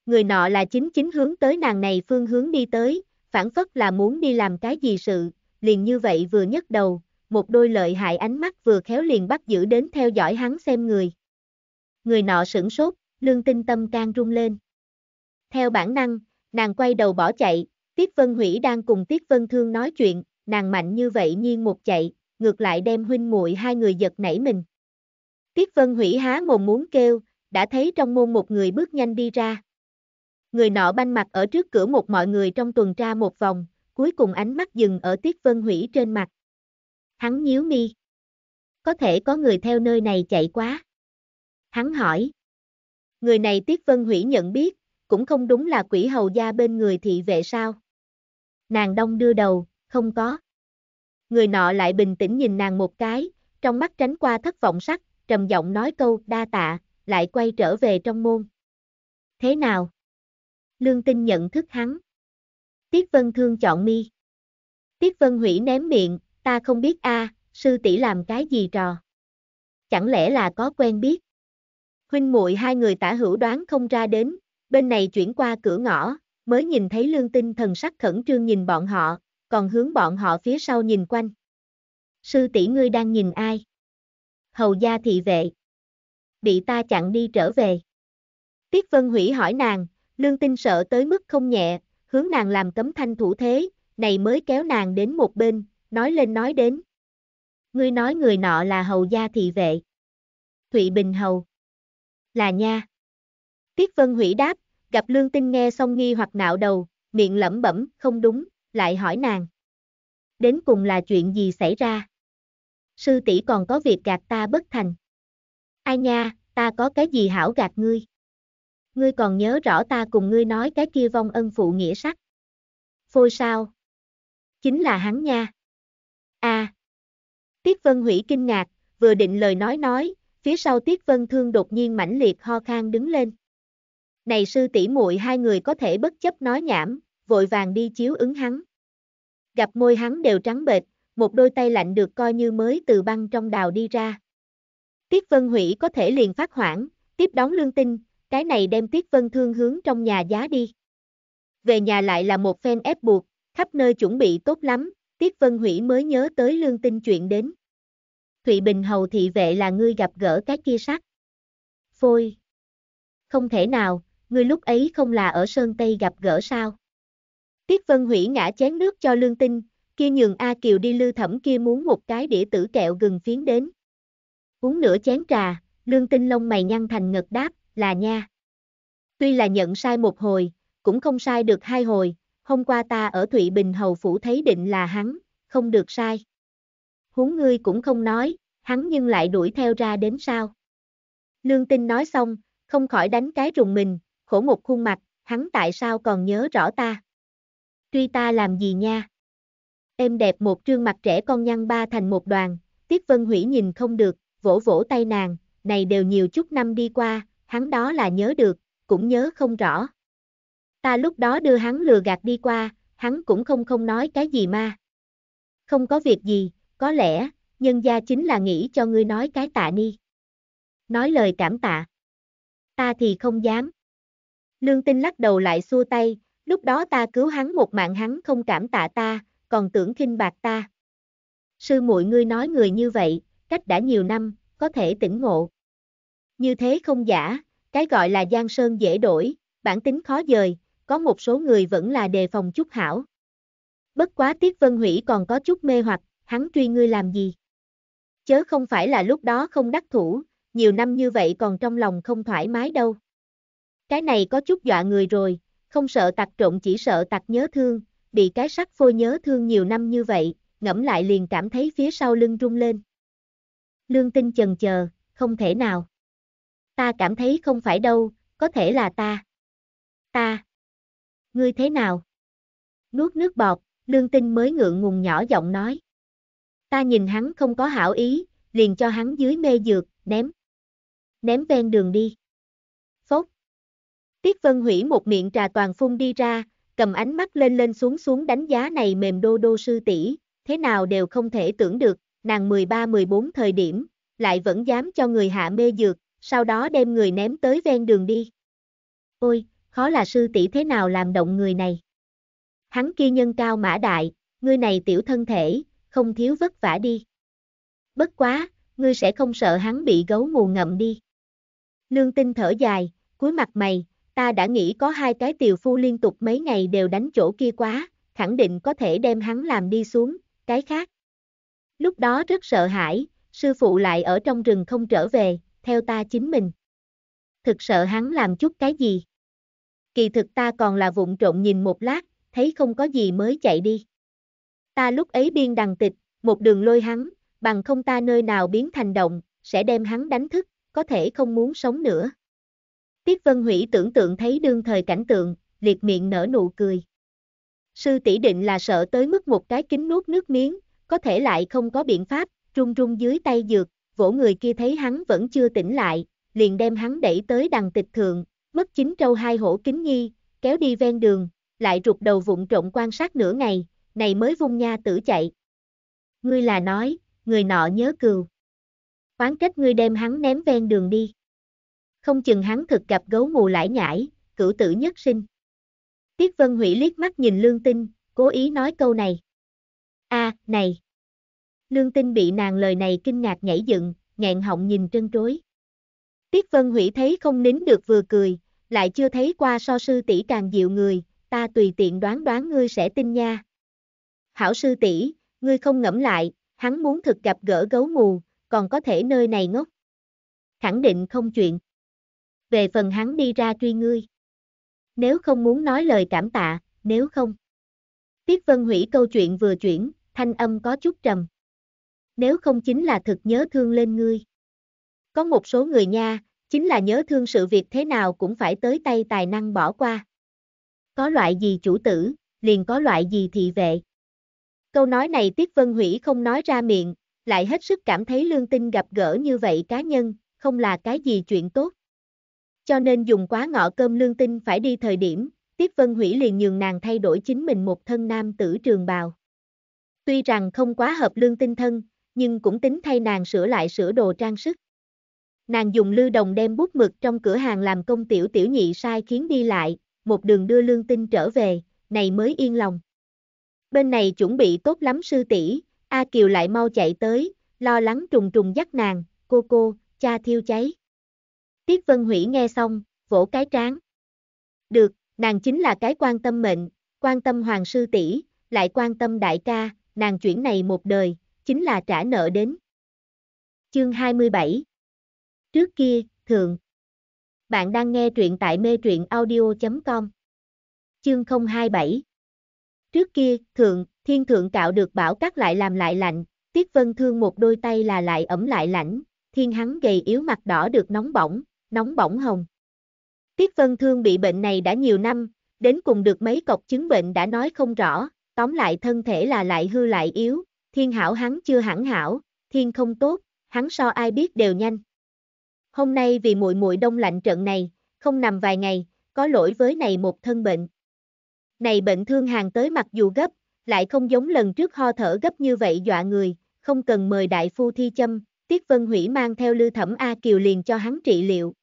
[SPEAKER 1] Người nọ là chính chính hướng tới nàng này phương hướng đi tới, phản phất là muốn đi làm cái gì sự, liền như vậy vừa nhấc đầu, một đôi lợi hại ánh mắt vừa khéo liền bắt giữ đến theo dõi hắn xem người. Người nọ sửng sốt, lương tinh tâm can rung lên. Theo bản năng, nàng quay đầu bỏ chạy, Tiết Vân Hủy đang cùng Tiết Vân Thương nói chuyện, nàng mạnh như vậy nhiên một chạy, ngược lại đem huynh muội hai người giật nảy mình. Tiết Vân Hủy há mồm muốn kêu, đã thấy trong môn một người bước nhanh đi ra. Người nọ banh mặt ở trước cửa một mọi người trong tuần tra một vòng, cuối cùng ánh mắt dừng ở Tiết Vân Hủy trên mặt. Hắn nhíu mi. Có thể có người theo nơi này chạy quá. Hắn hỏi. Người này Tiết Vân Hủy nhận biết, cũng không đúng là quỷ hầu gia bên người thị vệ sao. Nàng đông đưa đầu, không có. Người nọ lại bình tĩnh nhìn nàng một cái, trong mắt tránh qua thất vọng sắc, trầm giọng nói câu đa tạ, lại quay trở về trong môn. Thế nào? Lương tinh nhận thức hắn. Tiết Vân Thương chọn mi. Tiết Vân Hủy ném miệng, ta không biết a, sư tỷ làm cái gì trò. Chẳng lẽ là có quen biết? Huynh muội hai người tả hữu đoán không ra đến, bên này chuyển qua cửa ngõ, mới nhìn thấy lương tinh thần sắc khẩn trương nhìn bọn họ, còn hướng bọn họ phía sau nhìn quanh. Sư tỷ ngươi đang nhìn ai? Hầu gia thị vệ. Bị ta chặn đi trở về. Tiết Vân Hủy hỏi nàng, lương tinh sợ tới mức không nhẹ, hướng nàng làm cấm thanh thủ thế, này mới kéo nàng đến một bên, nói lên nói đến. Ngươi nói người nọ là hầu gia thị vệ. Thụy Bình Hầu. Là nha. Tiết Vân Hủy đáp, gặp Lương Tinh nghe xong nghi hoặc nạo đầu, miệng lẩm bẩm, không đúng, lại hỏi nàng. Đến cùng là chuyện gì xảy ra? Sư tỷ còn có việc gạt ta bất thành. Ai nha, ta có cái gì hảo gạt ngươi? Ngươi còn nhớ rõ ta cùng ngươi nói cái kia vong ân phụ nghĩa sắc. Phôi sao? Chính là hắn nha. a à. Tiết Vân Hủy kinh ngạc, vừa định lời nói nói, phía sau Tiết Vân Thương đột nhiên mãnh liệt ho khan đứng lên này sư tỷ muội hai người có thể bất chấp nói nhảm, vội vàng đi chiếu ứng hắn. Gặp môi hắn đều trắng bệch, một đôi tay lạnh được coi như mới từ băng trong đào đi ra. Tiết Vân Hủy có thể liền phát hoảng, tiếp đón lương tinh, cái này đem Tiết Vân Thương hướng trong nhà giá đi. Về nhà lại là một phen ép buộc, khắp nơi chuẩn bị tốt lắm, Tiết Vân Hủy mới nhớ tới lương tinh chuyện đến. Thụy Bình Hầu thị vệ là ngươi gặp gỡ cái kia sắc. Phôi. Không thể nào, ngươi lúc ấy không là ở Sơn Tây gặp gỡ sao? Tiết Vân Hủy ngã chén nước cho lương tinh, kia nhường A Kiều đi lư thẩm kia muốn một cái đĩa tử kẹo gừng phiến đến. Uống nửa chén trà, lương tinh lông mày nhăn thành ngật đáp, là nha. Tuy là nhận sai một hồi, cũng không sai được hai hồi, hôm qua ta ở Thụy Bình Hầu Phủ thấy định là hắn, không được sai. Huống ngươi cũng không nói, hắn nhưng lại đuổi theo ra đến sao. Lương tinh nói xong, không khỏi đánh cái rùng mình, khổ một khuôn mặt, hắn tại sao còn nhớ rõ ta? Truy ta làm gì nha? Em đẹp một trương mặt trẻ con nhăn ba thành một đoàn, Tiết Vân Hủy nhìn không được, vỗ vỗ tay nàng, này đều nhiều chút năm đi qua, hắn đó là nhớ được, cũng nhớ không rõ. Ta lúc đó đưa hắn lừa gạt đi qua, hắn cũng không không nói cái gì mà. Không có việc gì, có lẽ, nhân gia chính là nghĩ cho ngươi nói cái tạ ni. Nói lời cảm tạ. Ta thì không dám. Lương tinh lắc đầu lại xua tay, lúc đó ta cứu hắn một mạng hắn không cảm tạ ta, còn tưởng khinh bạc ta. Sư muội ngươi nói người như vậy, cách đã nhiều năm, có thể tỉnh ngộ. Như thế không giả, cái gọi là giang sơn dễ đổi, bản tính khó dời, có một số người vẫn là đề phòng chút hảo. Bất quá Tiết Vân Hủy còn có chút mê hoặc, hắn truy ngươi làm gì? Chớ không phải là lúc đó không đắc thủ, nhiều năm như vậy còn trong lòng không thoải mái đâu. Cái này có chút dọa người rồi, không sợ tặc trộn chỉ sợ tặc nhớ thương, bị cái sắc phôi nhớ thương nhiều năm như vậy, ngẫm lại liền cảm thấy phía sau lưng rung lên. Lương tinh chần chờ, không thể nào. Ta cảm thấy không phải đâu, có thể là ta. Ta. Ngươi thế nào? Nuốt nước bọt, lương tinh mới ngượng ngùng nhỏ giọng nói. Ta nhìn hắn không có hảo ý, liền cho hắn dưới mê dược, ném. Ném ven đường đi. Tiết Vân Hủy một miệng trà toàn phun đi ra, cầm ánh mắt lên lên xuống xuống đánh giá này mềm đô đô sư tỷ, thế nào đều không thể tưởng được, nàng 13-14 thời điểm, lại vẫn dám cho người hạ mê dược, sau đó đem người ném tới ven đường đi. Ôi, khó là sư tỷ thế nào làm động người này. Hắn kia nhân cao mã đại, ngươi này tiểu thân thể, không thiếu vất vả đi. Bất quá, ngươi sẽ không sợ hắn bị gấu mù ngậm đi. Lương tinh thở dài, cuối mặt mày, ta đã nghĩ có hai cái tiều phu liên tục mấy ngày đều đánh chỗ kia quá, khẳng định có thể đem hắn làm đi xuống, cái khác. Lúc đó rất sợ hãi, sư phụ lại ở trong rừng không trở về, theo ta chính mình. Thực sợ hắn làm chút cái gì. Kỳ thực ta còn là vụng trộn nhìn một lát, thấy không có gì mới chạy đi. Ta lúc ấy biên đằng tịch, một đường lôi hắn, bằng không ta nơi nào biến thành động, sẽ đem hắn đánh thức, có thể không muốn sống nữa. Tiết Vân Hủy tưởng tượng thấy đương thời cảnh tượng, liệt miệng nở nụ cười. Sư tỷ định là sợ tới mức một cái kính nuốt nước miếng, có thể lại không có biện pháp, Trung Trung dưới tay dược, vỗ người kia thấy hắn vẫn chưa tỉnh lại, liền đem hắn đẩy tới đằng tịch thượng, mất chính trâu hai hổ kính nghi, kéo đi ven đường, lại rụt đầu vụng trộn quan sát nửa ngày, này mới vung nha tử chạy. Ngươi là nói, người nọ nhớ cừu. Quán kết ngươi đem hắn ném ven đường đi không chừng hắn thực gặp gấu mù lải nhải, cửu tử nhất sinh. Tiết Vân Hủy liếc mắt nhìn Lương Tinh, cố ý nói câu này. a à, này. Lương Tinh bị nàng lời này kinh ngạc nhảy dựng, ngẹn họng nhìn trân trối. Tiết Vân Hủy thấy không nín được vừa cười, lại chưa thấy qua so sư tỷ càng dịu người, ta tùy tiện đoán đoán ngươi sẽ tin nha. Hảo sư tỷ, ngươi không ngẫm lại, hắn muốn thực gặp gỡ gấu mù, còn có thể nơi này ngốc. Khẳng định không chuyện về phần hắn đi ra truy ngươi. Nếu không muốn nói lời cảm tạ, nếu không. Tiết Vân Hủy câu chuyện vừa chuyển, thanh âm có chút trầm. Nếu không chính là thực nhớ thương lên ngươi. Có một số người nha, chính là nhớ thương sự việc thế nào cũng phải tới tay tài năng bỏ qua. Có loại gì chủ tử, liền có loại gì thị vệ. Câu nói này Tiết Vân Hủy không nói ra miệng, lại hết sức cảm thấy lương tinh gặp gỡ như vậy cá nhân, không là cái gì chuyện tốt cho nên dùng quá ngọ cơm lương tinh phải đi thời điểm, tiếp Vân Hủy liền nhường nàng thay đổi chính mình một thân nam tử trường bào. Tuy rằng không quá hợp lương tinh thân, nhưng cũng tính thay nàng sửa lại sửa đồ trang sức. Nàng dùng lưu đồng đem bút mực trong cửa hàng làm công tiểu tiểu nhị sai khiến đi lại, một đường đưa lương tinh trở về, này mới yên lòng. Bên này chuẩn bị tốt lắm sư tỷ, A Kiều lại mau chạy tới, lo lắng trùng trùng dắt nàng, cô cô, cha thiêu cháy. Tiết Vân Hủy nghe xong, vỗ cái trán. Được, nàng chính là cái quan tâm mệnh, quan tâm hoàng sư tỷ, lại quan tâm đại ca, nàng chuyển này một đời, chính là trả nợ đến. Chương 27 Trước kia, thượng. Bạn đang nghe truyện tại mê truyện audio.com Chương 027 Trước kia, thượng, thiên thượng cạo được bảo cắt lại làm lại lạnh, Tiết Vân Thương một đôi tay là lại ẩm lại lạnh, thiên hắn gầy yếu mặt đỏ được nóng bỏng, nóng bỏng hồng. Tiết Vân Thương bị bệnh này đã nhiều năm, đến cùng được mấy cọc chứng bệnh đã nói không rõ, tóm lại thân thể là lại hư lại yếu, thiên hảo hắn chưa hẳn hảo, thiên không tốt, hắn so ai biết đều nhanh. Hôm nay vì muội muội đông lạnh trận này, không nằm vài ngày, có lỗi với này một thân bệnh. Này bệnh thương hàng tới mặc dù gấp, lại không giống lần trước ho thở gấp như vậy dọa người, không cần mời đại phu thi châm, Tiết Vân Hủy mang theo Lư Thẩm A Kiều liền cho hắn trị liệu.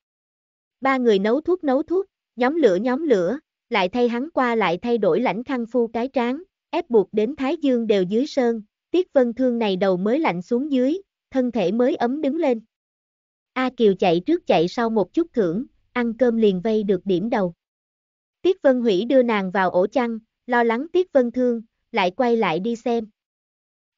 [SPEAKER 1] Ba người nấu thuốc nấu thuốc, nhóm lửa nhóm lửa, lại thay hắn qua lại thay đổi lãnh khăn phu cái tráng, ép buộc đến Thái Dương đều dưới sơn, Tiết Vân Thương này đầu mới lạnh xuống dưới, thân thể mới ấm đứng lên. A Kiều chạy trước chạy sau một chút thưởng, ăn cơm liền vây được điểm đầu. Tiết Vân Hủy đưa nàng vào ổ chăn, lo lắng Tiết Vân Thương, lại quay lại đi xem.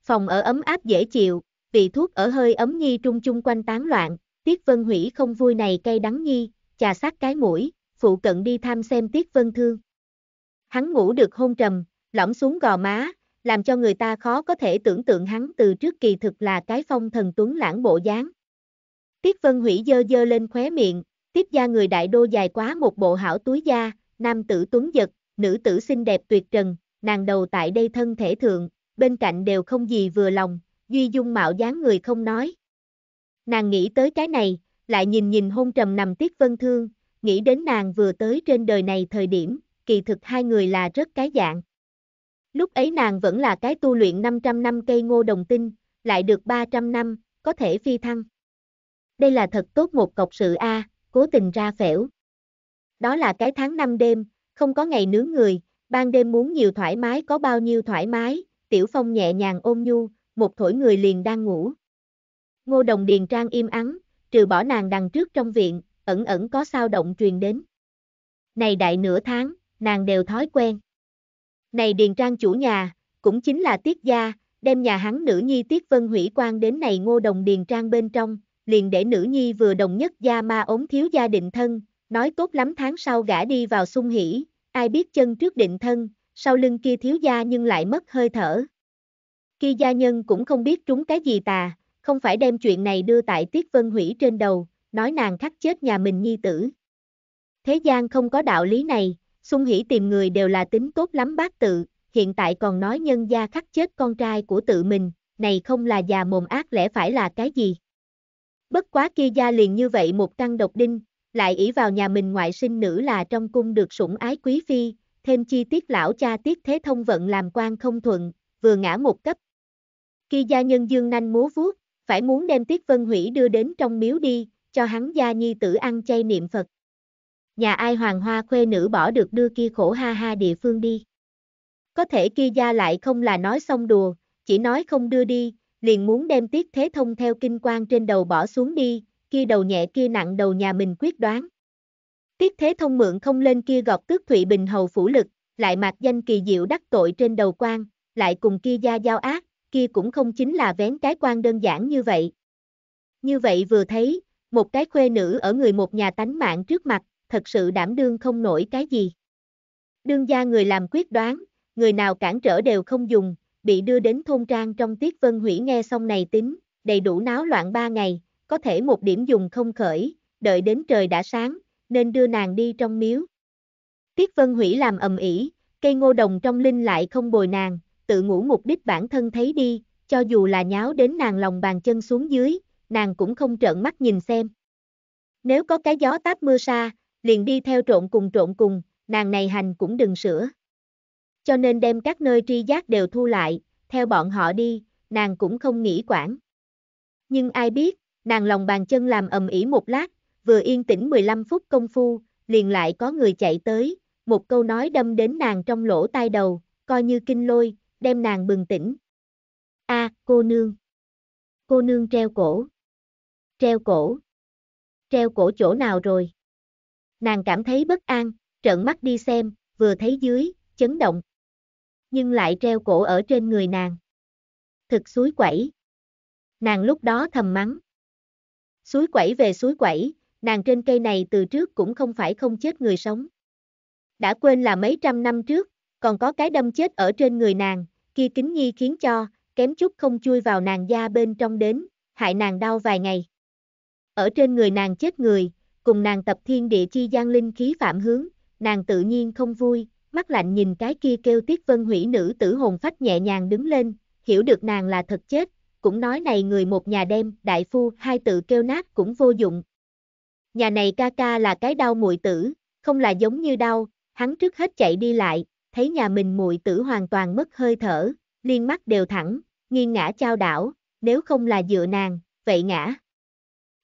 [SPEAKER 1] Phòng ở ấm áp dễ chịu, vị thuốc ở hơi ấm nhi trung chung quanh tán loạn, Tiết Vân Hủy không vui này cay đắng nhi, chà sát cái mũi, phụ cận đi tham xem Tiết Vân Thương. Hắn ngủ được hôn trầm, lõm xuống gò má, làm cho người ta khó có thể tưởng tượng hắn từ trước kỳ thực là cái phong thần tuấn lãng bộ dáng. Tiết Vân Hủy dơ dơ lên khóe miệng, tiếp da người đại đô dài quá một bộ hảo túi da, nam tử tuấn giật, nữ tử xinh đẹp tuyệt trần, nàng đầu tại đây thân thể thượng, bên cạnh đều không gì vừa lòng, Duy Dung mạo dáng người không nói. Nàng nghĩ tới cái này, lại nhìn nhìn hôn trầm nằm Tiết Vân Thương, nghĩ đến nàng vừa tới trên đời này thời điểm, kỳ thực hai người là rất cái dạng. Lúc ấy nàng vẫn là cái tu luyện 500 năm cây ngô đồng tinh, lại được 300 năm, có thể phi thăng. Đây là thật tốt một cọc sự A, cố tình ra phễu. Đó là cái tháng năm đêm, không có ngày nướng người, ban đêm muốn nhiều thoải mái có bao nhiêu thoải mái, Tiểu Phong nhẹ nhàng ôm nhu, một thổi người liền đang ngủ. Ngô Đồng Điền Trang im ắng, trừ bỏ nàng đằng trước trong viện, ẩn ẩn có sao động truyền đến. Này đại nửa tháng, nàng đều thói quen. Này Điền Trang chủ nhà, cũng chính là Tiết Gia, đem nhà hắn nữ nhi Tiết Vân hủy quan đến này Ngô Đồng Điền Trang bên trong, liền để nữ nhi vừa đồng nhất gia ma ốm thiếu gia định thân, nói tốt lắm tháng sau gã đi vào sung hỉ, ai biết chân trước định thân, sau lưng kia thiếu gia nhưng lại mất hơi thở, khi gia nhân cũng không biết trúng cái gì tà, không phải đem chuyện này đưa tại Tiết Vân Hủy trên đầu, nói nàng khắc chết nhà mình nhi tử. Thế gian không có đạo lý này, sung Hỷ tìm người đều là tính tốt lắm bác tự, hiện tại còn nói nhân gia khắc chết con trai của tự mình, này không là già mồm ác lẽ phải là cái gì. Bất quá kia gia liền như vậy một căn độc đinh, lại ỷ vào nhà mình ngoại sinh nữ là trong cung được sủng ái quý phi, thêm chi tiết lão cha tiết thế thông vận làm quan không thuận, vừa ngã một cấp, khi gia nhân dương nanh múa vuốt, phải muốn đem Tiết Vân Hủy đưa đến trong miếu đi, cho hắn gia nhi tử ăn chay niệm Phật. Nhà ai hoàng hoa khuê nữ bỏ được đưa kia khổ ha ha địa phương đi. Có thể kia gia lại không là nói xong đùa, chỉ nói không đưa đi, liền muốn đem Tiết Thế Thông theo kinh quan trên đầu bỏ xuống đi, kia đầu nhẹ kia nặng đầu nhà mình quyết đoán. Tiết Thế Thông mượn không lên kia gọt tước Thụy Bình hầu phủ lực, lại mặc danh kỳ diệu đắc tội trên đầu quan, lại cùng kia gia giao ác, kia cũng không chính là vén cái quan đơn giản như vậy. Như vậy vừa thấy, một cái khuê nữ ở người một nhà tánh mạng trước mặt, thật sự đảm đương không nổi cái gì. Đương gia người làm quyết đoán, người nào cản trở đều không dùng, bị đưa đến thôn trang trong tiết vân hủy nghe xong này tính, đầy đủ náo loạn ba ngày, có thể một điểm dùng không khởi, đợi đến trời đã sáng, nên đưa nàng đi trong miếu. Tiết vân hủy làm ầm ĩ, cây ngô đồng trong linh lại không bồi nàng, tự ngủ mục đích bản thân thấy đi, cho dù là nháo đến nàng lòng bàn chân xuống dưới, nàng cũng không trợn mắt nhìn xem. Nếu có cái gió táp mưa xa, liền đi theo trộn cùng trộn cùng, nàng này hành cũng đừng sửa. Cho nên đem các nơi tri giác đều thu lại, theo bọn họ đi, nàng cũng không nghĩ quản. Nhưng ai biết, nàng lòng bàn chân làm ầm ĩ một lát, vừa yên tĩnh 15 phút công phu, liền lại có người chạy tới, một câu nói đâm đến nàng trong lỗ tai đầu, coi như kinh lôi, đem nàng bừng tỉnh. A, cô nương. Cô nương treo cổ. Treo cổ. Treo cổ chỗ nào rồi? Nàng cảm thấy bất an, trợn mắt đi xem, vừa thấy dưới, chấn động. Nhưng lại treo cổ ở trên người nàng. Thực suối quẩy. Nàng lúc đó thầm mắng. Suối quẩy về suối quẩy, nàng trên cây này từ trước cũng không phải không chết người sống. Đã quên là mấy trăm năm trước, còn có cái đâm chết ở trên người nàng, kia kính nhi khiến cho, kém chút không chui vào nàng da bên trong đến, hại nàng đau vài ngày. Ở trên người nàng chết người, cùng nàng tập thiên địa chi gian linh khí phạm hướng, nàng tự nhiên không vui, mắt lạnh nhìn cái kia kêu tiết vân hủy nữ tử hồn phách nhẹ nhàng đứng lên, hiểu được nàng là thật chết, cũng nói này người một nhà đem, đại phu, hai tự kêu nát cũng vô dụng. Nhà này ca ca là cái đau muội tử, không là giống như đau, hắn trước hết chạy đi lại, thấy nhà mình muội tử hoàn toàn mất hơi thở, liên mắt đều thẳng, nghiêng ngã trao đảo, nếu không là dựa nàng, vậy ngã.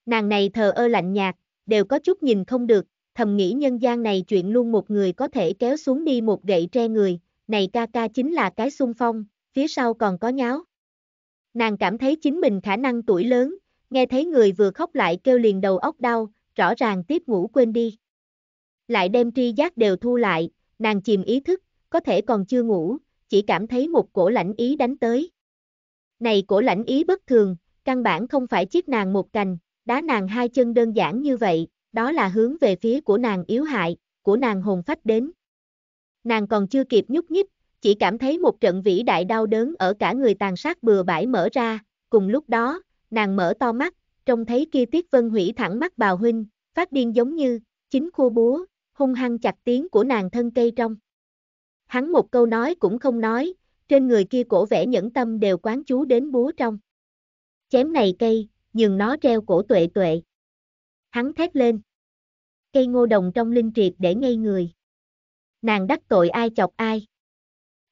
[SPEAKER 1] Nàng này thờ ơ lạnh nhạt, đều có chút nhìn không được, thầm nghĩ nhân gian này chuyện luôn một người có thể kéo xuống đi một gậy tre người, này ca ca chính là cái xung phong, phía sau còn có nháo. Nàng cảm thấy chính mình khả năng tuổi lớn, nghe thấy người vừa khóc lại kêu liền đầu óc đau, rõ ràng tiếp ngủ quên đi. Lại đem tri giác đều thu lại, nàng chìm ý thức, có thể còn chưa ngủ, chỉ cảm thấy một cổ lãnh ý đánh tới. Này cổ lãnh ý bất thường, căn bản không phải chiếc nàng một cành, đá nàng hai chân đơn giản như vậy, đó là hướng về phía của nàng yếu hại, của nàng hồn phách đến. Nàng còn chưa kịp nhúc nhích, chỉ cảm thấy một trận vĩ đại đau đớn ở cả người tàn sát bừa bãi mở ra, cùng lúc đó, nàng mở to mắt, trông thấy kia Tiết Vân Hủy thẳng mắt bào huynh, phát điên giống như, chính khô búa, hung hăng chặt tiếng của nàng thân cây trong. Hắn một câu nói cũng không nói, trên người kia cổ vẽ nhẫn tâm đều quán chú đến búa trong. Chém này cây, nhưng nó treo cổ tuệ tuệ. Hắn thét lên. Cây ngô đồng trong linh triệt để ngây người. Nàng đắc tội ai chọc ai.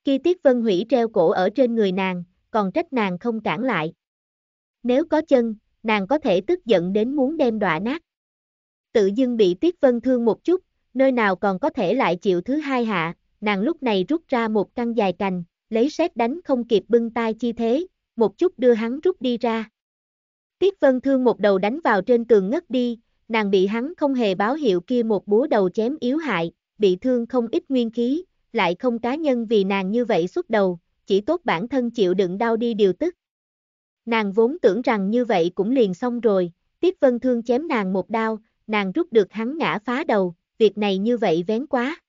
[SPEAKER 1] Khi Tiết Vân Hủy treo cổ ở trên người nàng, còn trách nàng không cản lại. Nếu có chân, nàng có thể tức giận đến muốn đem đọa nát. Tự dưng bị Tiết Vân thương một chút, nơi nào còn có thể lại chịu thứ hai hạ, nàng lúc này rút ra một căn dài cành, lấy xét đánh không kịp bưng tay chi thế, một chút đưa hắn rút đi ra. Tiết Vân Thương một đầu đánh vào trên tường ngất đi, nàng bị hắn không hề báo hiệu kia một búa đầu chém yếu hại, bị thương không ít nguyên khí, lại không cá nhân vì nàng như vậy xuất đầu, chỉ tốt bản thân chịu đựng đau đi điều tức. Nàng vốn tưởng rằng như vậy cũng liền xong rồi, Tiết Vân Thương chém nàng một đao, nàng rút được hắn ngã phá đầu, việc này như vậy vén quá.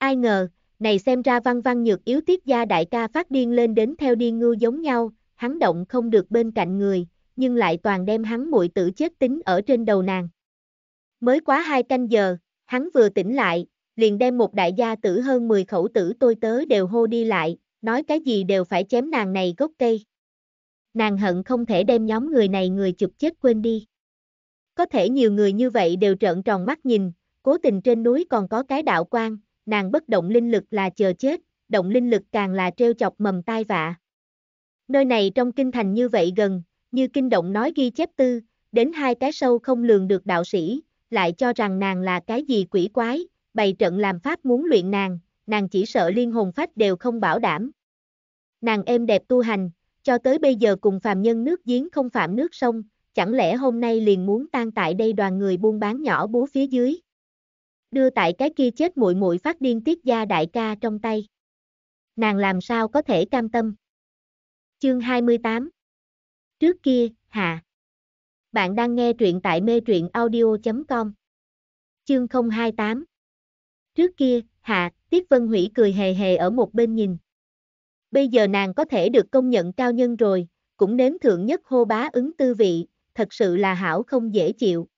[SPEAKER 1] Ai ngờ, này xem ra văn văn nhược yếu tiết gia đại ca phát điên lên đến theo điên ngư giống nhau, hắn động không được bên cạnh người, nhưng lại toàn đem hắn muội tử chết tính ở trên đầu nàng. Mới quá hai canh giờ, hắn vừa tỉnh lại, liền đem một đại gia tử hơn 10 khẩu tử tôi tớ đều hô đi lại, nói cái gì đều phải chém nàng này gốc cây. Nàng hận không thể đem nhóm người này người chụp chết quên đi. Có thể nhiều người như vậy đều trợn tròn mắt nhìn, cố tình trên núi còn có cái đạo quan, nàng bất động linh lực là chờ chết, động linh lực càng là treo chọc mầm tai vạ. Nơi này trong kinh thành như vậy gần, như kinh động nói ghi chép tư, đến hai cái sâu không lường được đạo sĩ, lại cho rằng nàng là cái gì quỷ quái, bày trận làm pháp muốn luyện nàng, nàng chỉ sợ liên hồn phách đều không bảo đảm. Nàng êm đẹp tu hành, cho tới bây giờ cùng phàm nhân nước giếng không phạm nước sông, chẳng lẽ hôm nay liền muốn tan tại đây đoàn người buôn bán nhỏ bố phía dưới đưa tại cái kia chết muội muội phát điên tiết gia đại ca trong tay. Nàng làm sao có thể cam tâm. Chương 28 Trước kia, hạ. Bạn đang nghe truyện tại mê truyện audio.com Chương 028 Trước kia, hạ, Tiết Vân Hủy cười hề hề ở một bên nhìn. Bây giờ nàng có thể được công nhận cao nhân rồi, cũng nếm thượng nhất hô bá ứng tư vị, thật sự là hảo không dễ chịu.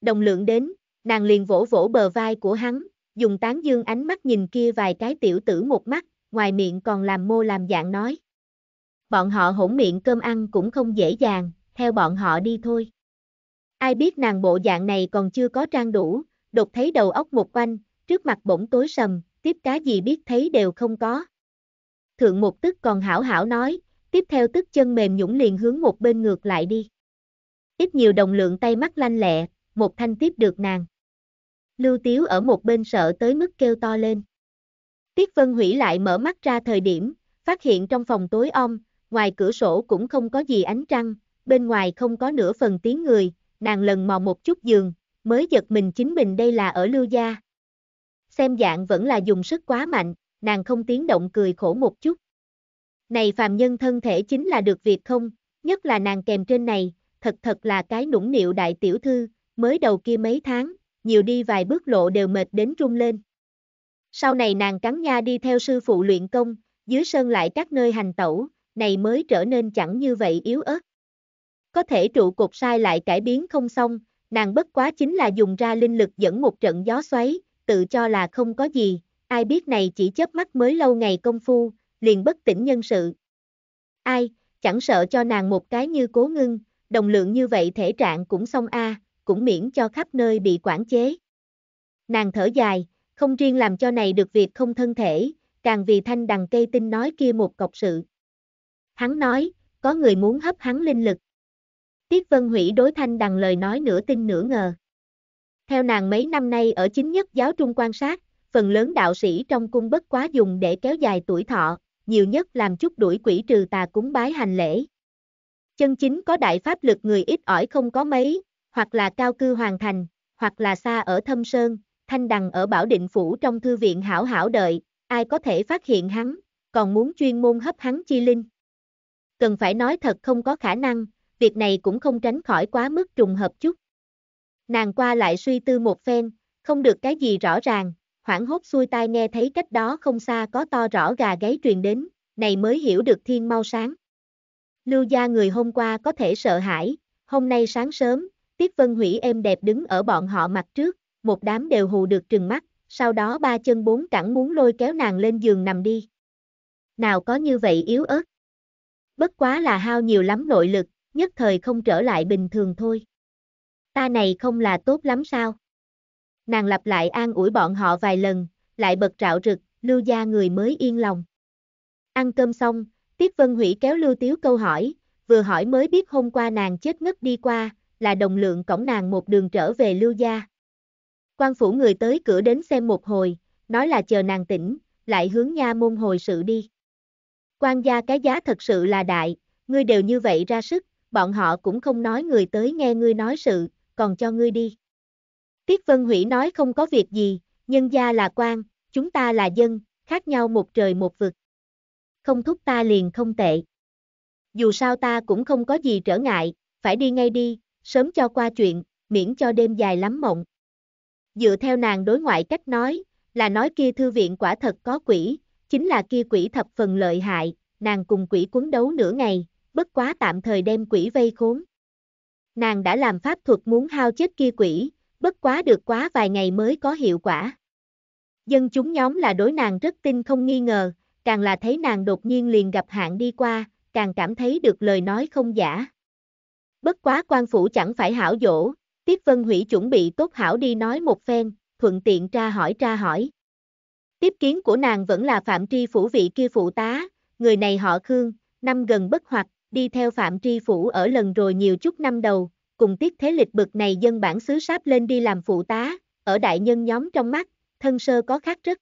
[SPEAKER 1] Đồng lượng đến, Nàng liền vỗ vỗ bờ vai của hắn, dùng tán dương ánh mắt nhìn kia vài cái tiểu tử một mắt, ngoài miệng còn làm mô làm dạng nói. Bọn họ hỗn miệng cơm ăn cũng không dễ dàng, theo bọn họ đi thôi. Ai biết nàng bộ dạng này còn chưa có trang đủ, đột thấy đầu óc một quanh, trước mặt bỗng tối sầm, tiếp cá gì biết thấy đều không có. Thượng một tức còn hảo hảo nói, tiếp theo tức chân mềm nhũng liền hướng một bên ngược lại đi. Ít nhiều đồng lượng tay mắt lanh lẹ, một thanh tiếp được nàng. Lưu Tiếu ở một bên sợ tới mức kêu to lên. Tiết Vân Hủy lại mở mắt ra thời điểm, phát hiện trong phòng tối om, ngoài cửa sổ cũng không có gì ánh trăng, bên ngoài không có nửa phần tiếng người, nàng lần mò một chút giường, mới giật mình chính mình đây là ở Lưu Gia. Xem dạng vẫn là dùng sức quá mạnh, nàng không tiếng động cười khổ một chút. Này phàm nhân thân thể chính là được việc không, nhất là nàng kèm trên này, thật thật là cái nũng nịu đại tiểu thư, mới đầu kia mấy tháng, nhiều đi vài bước lộ đều mệt đến rung lên. Sau này nàng cắn nha đi theo sư phụ luyện công, dưới sơn lại các nơi hành tẩu, này mới trở nên chẳng như vậy yếu ớt. Có thể trụ cột sai lại cải biến không xong, nàng bất quá chính là dùng ra linh lực dẫn một trận gió xoáy, tự cho là không có gì, ai biết này chỉ chớp mắt mới lâu ngày công phu, liền bất tỉnh nhân sự. Ai, chẳng sợ cho nàng một cái như cố ngưng, đồng lượng như vậy thể trạng cũng xong a, cũng miễn cho khắp nơi bị quản chế. Nàng thở dài, không riêng làm cho này được việc không thân thể, càng vì thanh đằng cây tinh nói kia một cọc sự. Hắn nói, có người muốn hấp hắn linh lực. Tiết Vân Hủy đối thanh đằng lời nói nửa tin nửa ngờ. Theo nàng mấy năm nay ở chính nhất giáo trung quan sát, phần lớn đạo sĩ trong cung bất quá dùng để kéo dài tuổi thọ, nhiều nhất làm chút đuổi quỷ trừ tà cúng bái hành lễ. Chân chính có đại pháp lực người ít ỏi không có mấy, hoặc là cao cư hoàn thành, hoặc là xa ở thâm sơn, thanh đằng ở Bảo Định Phủ trong thư viện hảo hảo đợi, ai có thể phát hiện hắn, còn muốn chuyên môn hấp hắn chi linh. Cần phải nói thật không có khả năng, việc này cũng không tránh khỏi quá mức trùng hợp chút. Nàng qua lại suy tư một phen, không được cái gì rõ ràng, hoảng hốt xuôi tai nghe thấy cách đó không xa có to rõ gà gáy truyền đến, này mới hiểu được thiên mau sáng. Lưu gia người hôm qua có thể sợ hãi, hôm nay sáng sớm, Tiết Vân Hủy êm đẹp đứng ở bọn họ mặt trước, một đám đều hù được trừng mắt, sau đó ba chân bốn cẳng muốn lôi kéo nàng lên giường nằm đi. Nào có như vậy yếu ớt. Bất quá là hao nhiều lắm nội lực, nhất thời không trở lại bình thường thôi. Ta này không là tốt lắm sao? Nàng lặp lại an ủi bọn họ vài lần, lại bật trạo rực, lưu gia người mới yên lòng. Ăn cơm xong, Tiết Vân Hủy kéo Lưu Tiếu câu hỏi, vừa hỏi mới biết hôm qua nàng chết ngất đi qua, là đồng lượng cổng nàng một đường trở về lưu gia. Quan phủ người tới cửa đến xem một hồi, nói là chờ nàng tỉnh, lại hướng nha môn hồi sự đi. Quan gia cái giá thật sự là đại, ngươi đều như vậy ra sức, bọn họ cũng không nói người tới nghe ngươi nói sự, còn cho ngươi đi. Tiết Vân Hủy nói không có việc gì, nhân gia là quan, chúng ta là dân, khác nhau một trời một vực. Không thúc ta liền không tệ. Dù sao ta cũng không có gì trở ngại, phải đi ngay đi, sớm cho qua chuyện, miễn cho đêm dài lắm mộng. Dựa theo nàng đối ngoại cách nói, là nói kia thư viện quả thật có quỷ, chính là kia quỷ thập phần lợi hại, nàng cùng quỷ cuốn đấu nửa ngày, bất quá tạm thời đem quỷ vây khốn. Nàng đã làm pháp thuật muốn hao chết kia quỷ, bất quá được quá vài ngày mới có hiệu quả. Dân chúng nhóm là đối nàng rất tin không nghi ngờ, càng là thấy nàng đột nhiên liền gặp hạn đi qua, càng cảm thấy được lời nói không giả. Bất quá quan phủ chẳng phải hảo dỗ, Tiết Vân Hủy chuẩn bị tốt hảo đi nói một phen, thuận tiện tra hỏi tra hỏi. Tiếp kiến của nàng vẫn là Phạm Tri Phủ vị kia phụ tá, người này họ Khương, năm gần bất hoạt, đi theo Phạm Tri Phủ ở lần rồi nhiều chút năm đầu, cùng Tiết Thế Lịch bực này dân bản xứ sáp lên đi làm phụ tá, ở đại nhân nhóm trong mắt, thân sơ có khác rất.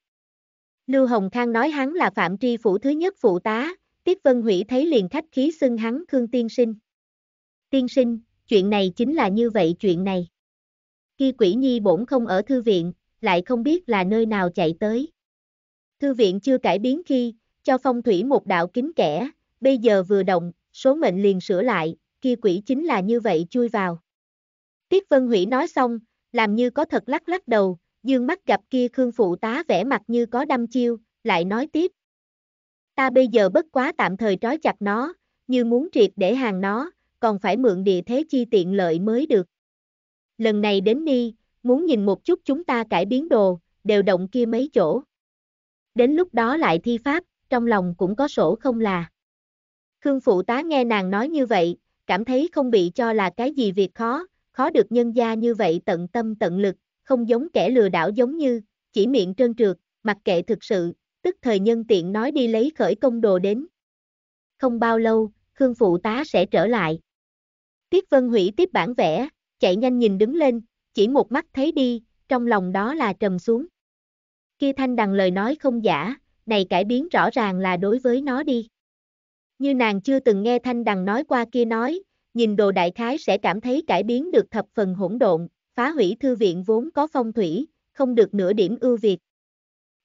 [SPEAKER 1] Lưu Hồng Khang nói hắn là Phạm Tri Phủ thứ nhất phụ tá, Tiết Vân Hủy thấy liền khách khí xưng hắn Khương Tiên Sinh tiên sinh, chuyện này chính là như vậy chuyện này. Khi quỷ nhi bổn không ở thư viện, lại không biết là nơi nào chạy tới. Thư viện chưa cải biến khi, cho phong thủy một đạo kính kẻ, bây giờ vừa động, số mệnh liền sửa lại, kia quỷ chính là như vậy chui vào. Tiết Vân Hủy nói xong, làm như có thật lắc lắc đầu, dương mắt gặp kia Khương Phụ tá vẻ mặt như có đâm chiêu, lại nói tiếp. Ta bây giờ bất quá tạm thời trói chặt nó, như muốn triệt để hàng nó, còn phải mượn địa thế chi tiện lợi mới được. Lần này đến Ni, muốn nhìn một chút chúng ta cải biến đồ, đều động kia mấy chỗ. Đến lúc đó lại thi pháp, trong lòng cũng có sổ không là. Khương phụ tá nghe nàng nói như vậy, cảm thấy không bị cho là cái gì việc khó, khó được nhân gia như vậy tận tâm tận lực, không giống kẻ lừa đảo giống như, chỉ miệng trơn trượt, mặc kệ thực sự, tức thời nhân tiện nói đi lấy khởi công đồ đến. Không bao lâu, Khương phụ tá sẽ trở lại. Tiết Vân Hủy tiếp bản vẽ, chạy nhanh nhìn đứng lên, chỉ một mắt thấy đi, trong lòng đó là trầm xuống. Kia thanh đằng lời nói không giả, này cải biến rõ ràng là đối với nó đi. Như nàng chưa từng nghe thanh đằng nói qua kia nói, nhìn đồ đại khái sẽ cảm thấy cải biến được thập phần hỗn độn, phá hủy thư viện vốn có phong thủy, không được nửa điểm ưu việt.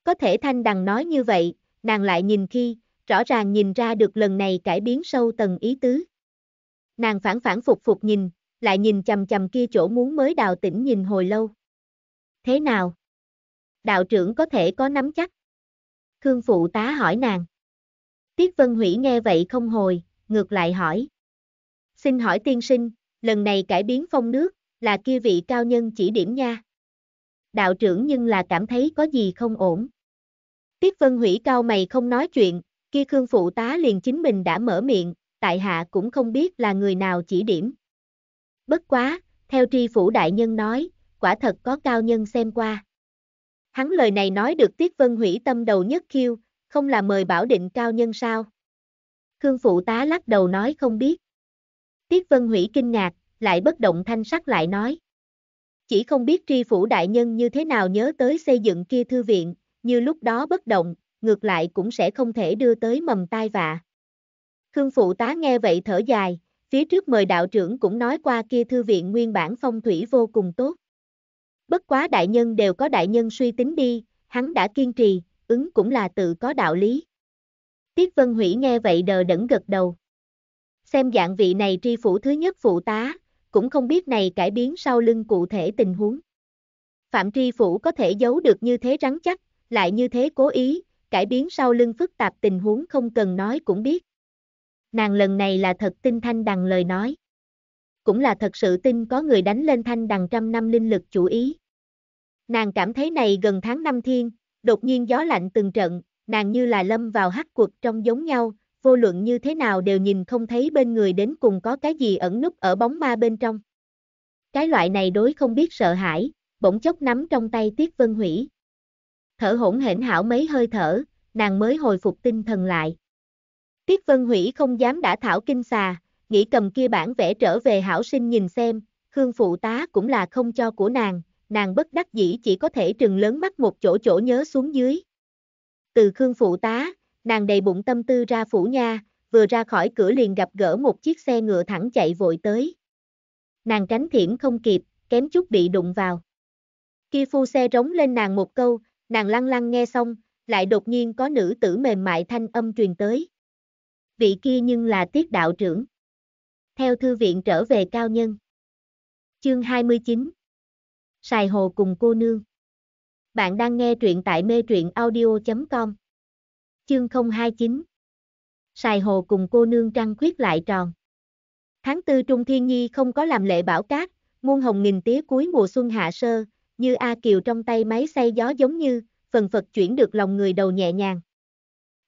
[SPEAKER 1] Có thể thanh đằng nói như vậy, nàng lại nhìn khi, rõ ràng nhìn ra được lần này cải biến sâu tầng ý tứ. Nàng phản phản phục phục nhìn, lại nhìn chầm chầm kia chỗ muốn mới đào tỉnh nhìn hồi lâu. Thế nào? Đạo trưởng có thể có nắm chắc. Khương phụ tá hỏi nàng. Tiết Vân Hủy nghe vậy không hồi, ngược lại hỏi. Xin hỏi tiên sinh, lần này cải biến phong nước, là kia vị cao nhân chỉ điểm nha. Đạo trưởng nhưng là cảm thấy có gì không ổn. Tiết Vân Hủy cao mày không nói chuyện, kia Khương phụ tá liền chính mình đã mở miệng, tại hạ cũng không biết là người nào chỉ điểm. Bất quá, theo tri phủ đại nhân nói, quả thật có cao nhân xem qua. Hắn lời này nói được Tiết Vân hủy tâm đầu nhất khiêu, không là mời bảo định cao nhân sao? Khương phụ tá lắc đầu nói không biết. Tiết Vân hủy kinh ngạc, lại bất động thanh sắc lại nói. Chỉ không biết tri phủ đại nhân như thế nào nhớ tới xây dựng kia thư viện, như lúc đó bất động, ngược lại cũng sẽ không thể đưa tới mầm tai vạ. Khương phụ tá nghe vậy thở dài, phía trước mời đạo trưởng cũng nói qua kia thư viện nguyên bản phong thủy vô cùng tốt. Bất quá đại nhân đều có đại nhân suy tính đi, hắn đã kiên trì, ứng cũng là tự có đạo lý. Tiết Vân Hủy nghe vậy đờ đẫn gật đầu. Xem dạng vị này tri phủ thứ nhất phụ tá, cũng không biết này cải biến sau lưng cụ thể tình huống. Phạm tri phủ có thể giấu được như thế rắn chắc, lại như thế cố ý, cải biến sau lưng phức tạp tình huống không cần nói cũng biết nàng lần này là thật tin Thanh Đằng lời nói. Cũng là thật sự tin có người đánh lên Thanh Đằng trăm năm linh lực chủ ý. Nàng cảm thấy này gần tháng năm thiên, đột nhiên gió lạnh từng trận, nàng như là lâm vào hắc cuộc trong giống nhau, vô luận như thế nào đều nhìn không thấy bên người đến cùng có cái gì ẩn núp ở bóng ma bên trong. Cái loại này đối không biết sợ hãi, bỗng chốc nắm trong tay Tiết Vân Hủy. Thở hỗn hển hảo mấy hơi thở, nàng mới hồi phục tinh thần lại. Tiết Vân Hủy không dám đã thảo kinh xà, nghĩ cầm kia bản vẽ trở về hảo sinh nhìn xem, Khương phụ tá cũng là không cho của nàng, nàng bất đắc dĩ chỉ có thể trừng lớn mắt một chỗ chỗ nhớ xuống dưới. Từ Khương phụ tá, nàng đầy bụng tâm tư ra phủ nha, vừa ra khỏi cửa liền gặp gỡ một chiếc xe ngựa thẳng chạy vội tới. Nàng tránh thiểm không kịp, kém chút bị đụng vào. Kia phu xe rống lên nàng một câu, nàng lăng lăng nghe xong, lại đột nhiên có nữ tử mềm mại thanh âm truyền tới vị kia nhưng là tiết đạo trưởng. Theo thư viện trở về cao nhân. Chương 29 Sài hồ cùng cô nương Bạn đang nghe truyện tại mê truyện audio.com Chương 029 Sài hồ cùng cô nương trăng khuyết lại tròn Tháng tư Trung Thiên Nhi không có làm lễ bảo cát, muôn hồng nghìn tía cuối mùa xuân hạ sơ, như A Kiều trong tay máy xay gió giống như, phần phật chuyển được lòng người đầu nhẹ nhàng.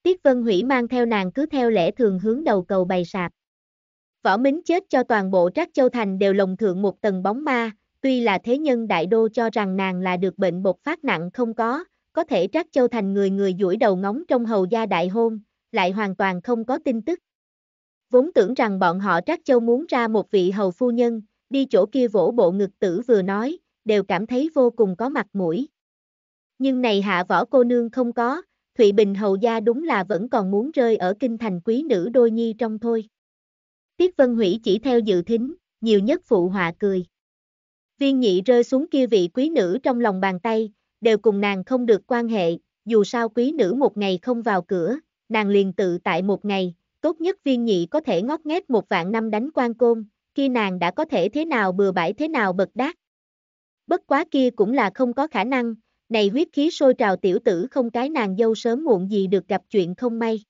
[SPEAKER 1] Tiết Vân Hủy mang theo nàng cứ theo lẽ thường hướng đầu cầu bày sạp. Võ Mính chết cho toàn bộ Trác Châu Thành đều lồng thượng một tầng bóng ma, tuy là thế nhân đại đô cho rằng nàng là được bệnh bột phát nặng không có, có thể Trác Châu Thành người người duỗi đầu ngóng trong hầu gia đại hôn, lại hoàn toàn không có tin tức. Vốn tưởng rằng bọn họ Trác Châu muốn ra một vị hầu phu nhân, đi chỗ kia vỗ bộ ngực tử vừa nói, đều cảm thấy vô cùng có mặt mũi. Nhưng này hạ võ cô nương không có, Thụy Bình hầu gia đúng là vẫn còn muốn rơi ở kinh thành quý nữ đôi nhi trong thôi. Tiết Vân Hủy chỉ theo dự thính, nhiều nhất phụ họa cười. Viên nhị rơi xuống kia vị quý nữ trong lòng bàn tay, đều cùng nàng không được quan hệ, dù sao quý nữ một ngày không vào cửa, nàng liền tự tại một ngày, tốt nhất viên nhị có thể ngót nghét một vạn năm đánh quan côn, khi nàng đã có thể thế nào bừa bãi thế nào bật đát. Bất quá kia cũng là không có khả năng, này huyết khí sôi trào tiểu tử không cái nàng dâu sớm muộn gì được gặp chuyện không may.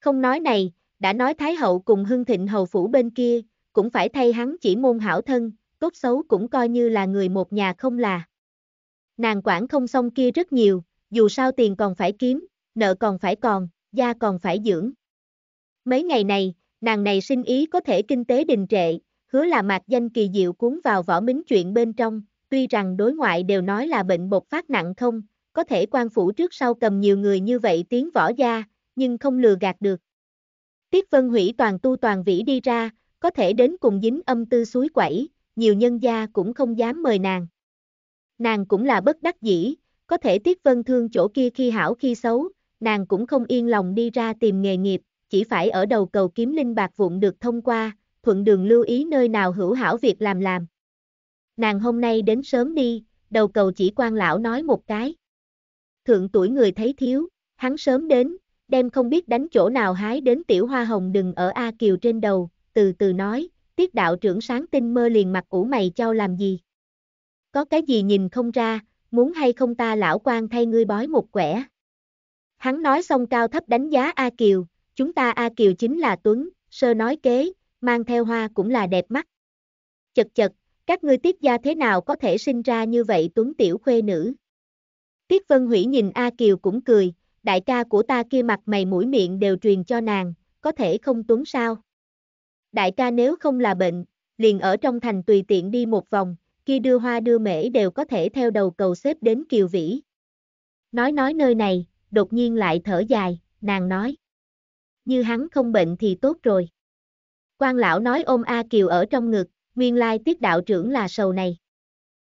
[SPEAKER 1] Không nói này, đã nói Thái Hậu cùng Hưng Thịnh Hầu Phủ bên kia, cũng phải thay hắn chỉ môn hảo thân, tốt xấu cũng coi như là người một nhà không là. Nàng quản không xong kia rất nhiều, dù sao tiền còn phải kiếm, nợ còn phải còn, gia còn phải dưỡng. Mấy ngày này, nàng này sinh ý có thể kinh tế đình trệ, hứa là mạc danh kỳ diệu cuốn vào vỏ mính chuyện bên trong, Tuy rằng đối ngoại đều nói là bệnh bột phát nặng không, có thể quan phủ trước sau cầm nhiều người như vậy tiến võ gia, nhưng không lừa gạt được. Tiết Vân Hủy toàn tu toàn vĩ đi ra, có thể đến cùng dính âm tư suối quẩy, nhiều nhân gia cũng không dám mời nàng. Nàng cũng là bất đắc dĩ, có thể Tiết Vân thương chỗ kia khi hảo khi xấu, nàng cũng không yên lòng đi ra tìm nghề nghiệp, chỉ phải ở đầu cầu kiếm linh bạc vụn được thông qua, thuận đường lưu ý nơi nào hữu hảo việc làm làm. Nàng hôm nay đến sớm đi, đầu cầu chỉ quan lão nói một cái. Thượng tuổi người thấy thiếu, hắn sớm đến, đem không biết đánh chỗ nào hái đến tiểu hoa hồng đừng ở A Kiều trên đầu, từ từ nói, tiết đạo trưởng sáng tinh mơ liền mặt ủ mày cho làm gì. Có cái gì nhìn không ra, muốn hay không ta lão quan thay ngươi bói một quẻ. Hắn nói xong cao thấp đánh giá A Kiều, chúng ta A Kiều chính là Tuấn, sơ nói kế, mang theo hoa cũng là đẹp mắt. Chật chật, các ngươi tiết gia thế nào có thể sinh ra như vậy tuấn tiểu khuê nữ? Tiết Vân Hủy nhìn A Kiều cũng cười, đại ca của ta kia mặt mày mũi miệng đều truyền cho nàng, có thể không tuấn sao? Đại ca nếu không là bệnh, liền ở trong thành tùy tiện đi một vòng, kia đưa hoa đưa mễ đều có thể theo đầu cầu xếp đến Kiều Vĩ. Nói nói nơi này, đột nhiên lại thở dài, nàng nói. Như hắn không bệnh thì tốt rồi. Quan lão nói ôm A Kiều ở trong ngực, nguyên lai tiết đạo trưởng là sầu này.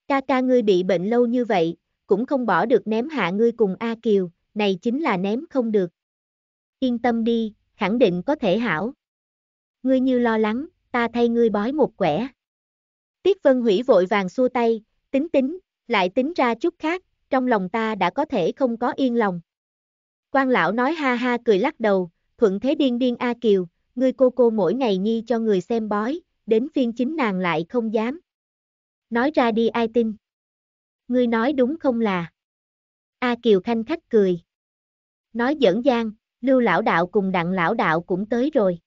[SPEAKER 1] Ca ca ngươi bị bệnh lâu như vậy, cũng không bỏ được ném hạ ngươi cùng A Kiều, này chính là ném không được. Yên tâm đi, khẳng định có thể hảo. Ngươi như lo lắng, ta thay ngươi bói một quẻ. Tiết Vân Hủy vội vàng xua tay, tính tính, lại tính ra chút khác, trong lòng ta đã có thể không có yên lòng. Quan lão nói ha ha cười lắc đầu, thuận thế điên điên A Kiều, ngươi cô cô mỗi ngày nhi cho người xem bói, đến phiên chính nàng lại không dám. Nói ra đi ai tin. Ngươi nói đúng không là. A à, Kiều Khanh khách cười. Nói giỡn gian, lưu lão đạo cùng đặng lão đạo cũng tới rồi.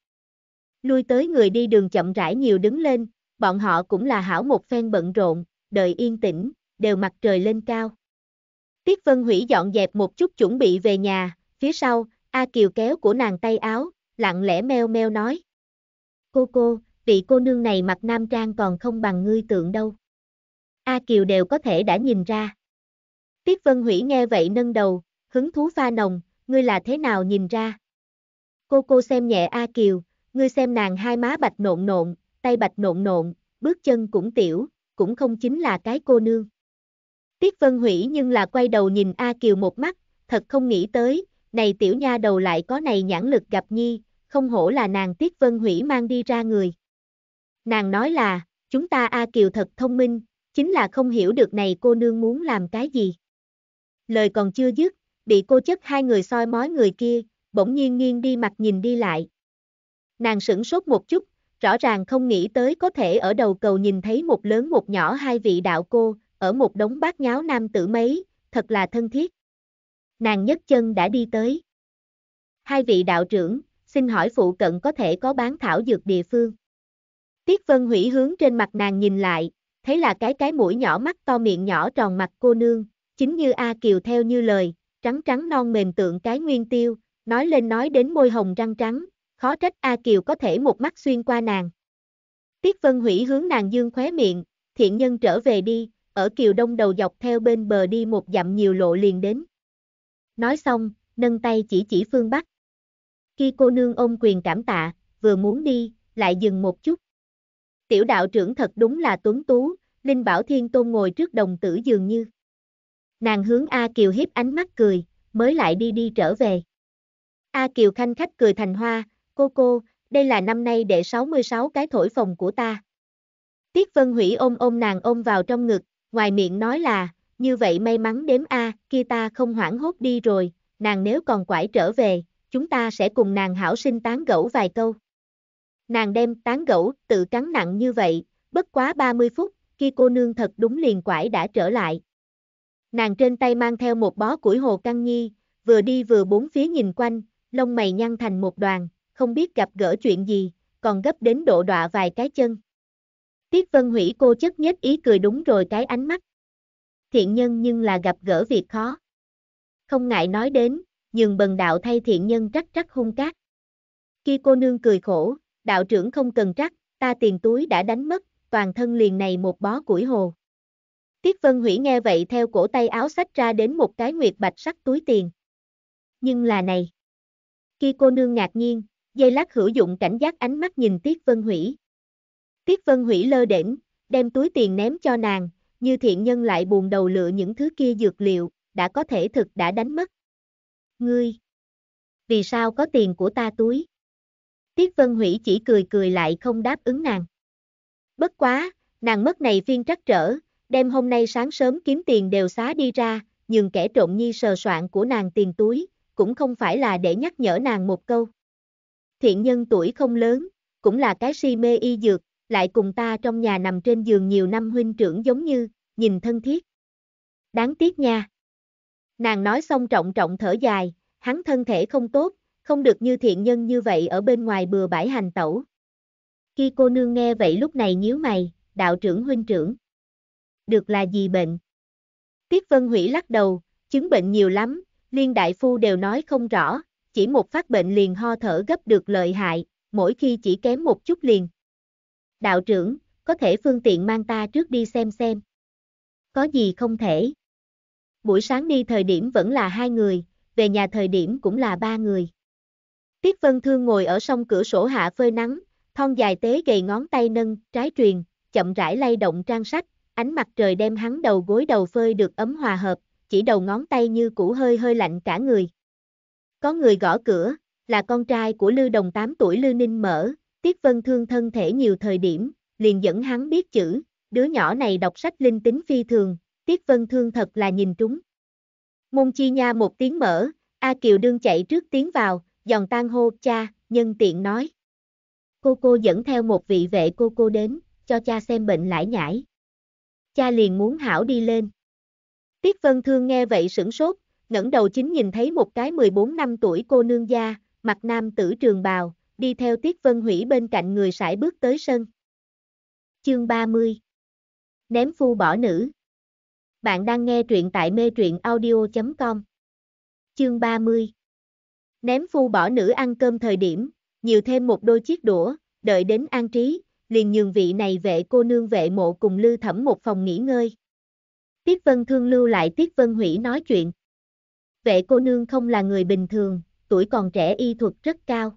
[SPEAKER 1] Lui tới người đi đường chậm rãi nhiều đứng lên, bọn họ cũng là hảo một phen bận rộn, đợi yên tĩnh, đều mặt trời lên cao. Tiết Vân Hủy dọn dẹp một chút chuẩn bị về nhà, phía sau, A Kiều kéo của nàng tay áo, lặng lẽ meo meo nói. Cô cô, vị cô nương này mặc nam trang còn không bằng ngươi tượng đâu. A Kiều đều có thể đã nhìn ra. Tiết Vân Hủy nghe vậy nâng đầu, hứng thú pha nồng, ngươi là thế nào nhìn ra? Cô cô xem nhẹ A Kiều, ngươi xem nàng hai má bạch nộn nộn, tay bạch nộn nộn, bước chân cũng tiểu, cũng không chính là cái cô nương. Tiết Vân Hủy nhưng là quay đầu nhìn A Kiều một mắt, thật không nghĩ tới, này tiểu nha đầu lại có này nhãn lực gặp nhi, không hổ là nàng Tiết Vân Hủy mang đi ra người. Nàng nói là, chúng ta A Kiều thật thông minh, chính là không hiểu được này cô nương muốn làm cái gì. Lời còn chưa dứt, bị cô chất hai người soi mói người kia, bỗng nhiên nghiêng đi mặt nhìn đi lại. Nàng sửng sốt một chút, rõ ràng không nghĩ tới có thể ở đầu cầu nhìn thấy một lớn một nhỏ hai vị đạo cô, ở một đống bát nháo nam tử mấy, thật là thân thiết. Nàng nhấc chân đã đi tới. Hai vị đạo trưởng, xin hỏi phụ cận có thể có bán thảo dược địa phương. Tiết Vân Hủy hướng trên mặt nàng nhìn lại, thấy là cái cái mũi nhỏ mắt to miệng nhỏ tròn mặt cô nương, chính như A Kiều theo như lời, trắng trắng non mềm tượng cái nguyên tiêu, nói lên nói đến môi hồng răng trắng, khó trách A Kiều có thể một mắt xuyên qua nàng. Tiết Vân Hủy hướng nàng dương khóe miệng, thiện nhân trở về đi, ở Kiều Đông đầu dọc theo bên bờ đi một dặm nhiều lộ liền đến. Nói xong, nâng tay chỉ chỉ phương Bắc. Khi cô nương ôm quyền cảm tạ, vừa muốn đi, lại dừng một chút tiểu đạo trưởng thật đúng là tuấn tú, Linh Bảo Thiên Tôn ngồi trước đồng tử dường như. Nàng hướng A Kiều hiếp ánh mắt cười, mới lại đi đi trở về. A Kiều khanh khách cười thành hoa, cô cô, đây là năm nay đệ 66 cái thổi phòng của ta. Tiết Vân Hủy ôm ôm nàng ôm vào trong ngực, ngoài miệng nói là, như vậy may mắn đếm A, kia ta không hoảng hốt đi rồi, nàng nếu còn quải trở về, chúng ta sẽ cùng nàng hảo sinh tán gẫu vài câu nàng đem tán gẫu tự cắn nặng như vậy, bất quá 30 phút, khi cô nương thật đúng liền quải đã trở lại. Nàng trên tay mang theo một bó củi hồ căng nhi, vừa đi vừa bốn phía nhìn quanh, lông mày nhăn thành một đoàn, không biết gặp gỡ chuyện gì, còn gấp đến độ đọa vài cái chân. Tiết Vân Hủy cô chất nhất ý cười đúng rồi cái ánh mắt. Thiện nhân nhưng là gặp gỡ việc khó. Không ngại nói đến, nhường bần đạo thay thiện nhân trắc trắc hung cát. Khi cô nương cười khổ, đạo trưởng không cần trắc, ta tiền túi đã đánh mất, toàn thân liền này một bó củi hồ. Tiết Vân Hủy nghe vậy theo cổ tay áo sách ra đến một cái nguyệt bạch sắc túi tiền. Nhưng là này. Khi cô nương ngạc nhiên, dây lát hữu dụng cảnh giác ánh mắt nhìn Tiết Vân Hủy. Tiết Vân Hủy lơ đễnh, đem túi tiền ném cho nàng, như thiện nhân lại buồn đầu lựa những thứ kia dược liệu, đã có thể thực đã đánh mất. Ngươi, vì sao có tiền của ta túi? Tiết Vân Hủy chỉ cười cười lại không đáp ứng nàng. Bất quá, nàng mất này phiên trắc trở, đêm hôm nay sáng sớm kiếm tiền đều xá đi ra, nhưng kẻ trộm nhi sờ soạn của nàng tiền túi, cũng không phải là để nhắc nhở nàng một câu. Thiện nhân tuổi không lớn, cũng là cái si mê y dược, lại cùng ta trong nhà nằm trên giường nhiều năm huynh trưởng giống như, nhìn thân thiết. Đáng tiếc nha. Nàng nói xong trọng trọng thở dài, hắn thân thể không tốt, không được như thiện nhân như vậy ở bên ngoài bừa bãi hành tẩu. Khi cô nương nghe vậy lúc này nhíu mày, đạo trưởng huynh trưởng. Được là gì bệnh? Tiết Vân Hủy lắc đầu, chứng bệnh nhiều lắm, liên đại phu đều nói không rõ, chỉ một phát bệnh liền ho thở gấp được lợi hại, mỗi khi chỉ kém một chút liền. Đạo trưởng, có thể phương tiện mang ta trước đi xem xem. Có gì không thể. Buổi sáng đi thời điểm vẫn là hai người, về nhà thời điểm cũng là ba người. Tiết Vân Thương ngồi ở sông cửa sổ hạ phơi nắng, thon dài tế gầy ngón tay nâng, trái truyền, chậm rãi lay động trang sách, ánh mặt trời đem hắn đầu gối đầu phơi được ấm hòa hợp, chỉ đầu ngón tay như cũ hơi hơi lạnh cả người. Có người gõ cửa, là con trai của Lư Đồng 8 tuổi Lư Ninh mở, Tiết Vân Thương thân thể nhiều thời điểm, liền dẫn hắn biết chữ, đứa nhỏ này đọc sách linh tính phi thường, Tiết Vân Thương thật là nhìn trúng. Môn chi nha một tiếng mở, A Kiều đương chạy trước tiến vào, giòn tan hô cha, nhân tiện nói. Cô cô dẫn theo một vị vệ cô cô đến, cho cha xem bệnh lãi nhãi. Cha liền muốn hảo đi lên. Tiết Vân Thương nghe vậy sửng sốt, ngẩng đầu chính nhìn thấy một cái 14 năm tuổi cô nương gia, mặt nam tử trường bào, đi theo Tiết Vân Hủy bên cạnh người sải bước tới sân. Chương 30 Ném phu bỏ nữ Bạn đang nghe truyện tại mê truyện audio.com Chương 30 Ném phu bỏ nữ ăn cơm thời điểm, nhiều thêm một đôi chiếc đũa, đợi đến an trí, liền nhường vị này vệ cô nương vệ mộ cùng lưu thẩm một phòng nghỉ ngơi. Tiết Vân Thương lưu lại Tiết Vân Hủy nói chuyện. Vệ cô nương không là người bình thường, tuổi còn trẻ y thuật rất cao.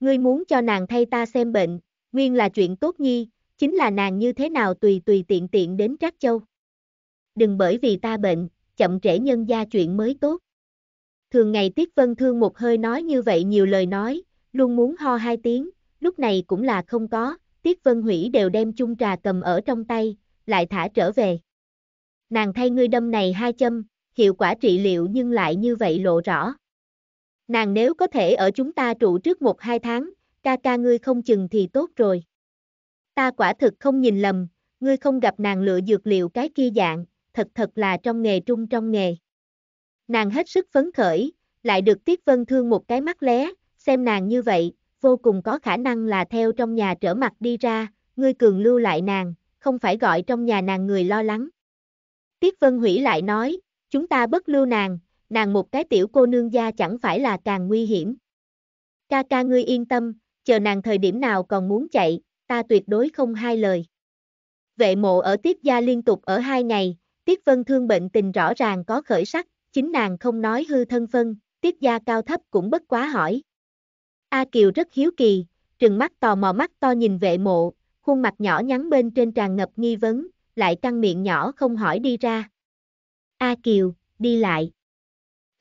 [SPEAKER 1] Ngươi muốn cho nàng thay ta xem bệnh, nguyên là chuyện tốt nhi, chính là nàng như thế nào tùy tùy tiện tiện đến Trác Châu. Đừng bởi vì ta bệnh, chậm trễ nhân gia chuyện mới tốt. Thường ngày Tiết Vân Thương một hơi nói như vậy nhiều lời nói, luôn muốn ho hai tiếng, lúc này cũng là không có, Tiết Vân Hủy đều đem chung trà cầm ở trong tay, lại thả trở về. Nàng thay ngươi đâm này hai châm, hiệu quả trị liệu nhưng lại như vậy lộ rõ. Nàng nếu có thể ở chúng ta trụ trước một hai tháng, ca ca ngươi không chừng thì tốt rồi. Ta quả thực không nhìn lầm, ngươi không gặp nàng lựa dược liệu cái kia dạng, thật thật là trong nghề trung trong nghề. Nàng hết sức phấn khởi, lại được Tiết Vân Thương một cái mắt lé, xem nàng như vậy, vô cùng có khả năng là theo trong nhà trở mặt đi ra, ngươi cường lưu lại nàng, không phải gọi trong nhà nàng người lo lắng. Tiết Vân Hủy lại nói, chúng ta bất lưu nàng, nàng một cái tiểu cô nương gia chẳng phải là càng nguy hiểm. Ca ca ngươi yên tâm, chờ nàng thời điểm nào còn muốn chạy, ta tuyệt đối không hai lời. Vệ mộ ở Tiết Gia liên tục ở hai ngày, Tiết Vân Thương bệnh tình rõ ràng có khởi sắc, chính nàng không nói hư thân phân, tiết gia cao thấp cũng bất quá hỏi. A Kiều rất hiếu kỳ, trừng mắt tò mò mắt to nhìn vệ mộ, khuôn mặt nhỏ nhắn bên trên tràn ngập nghi vấn, lại căng miệng nhỏ không hỏi đi ra. A Kiều, đi lại.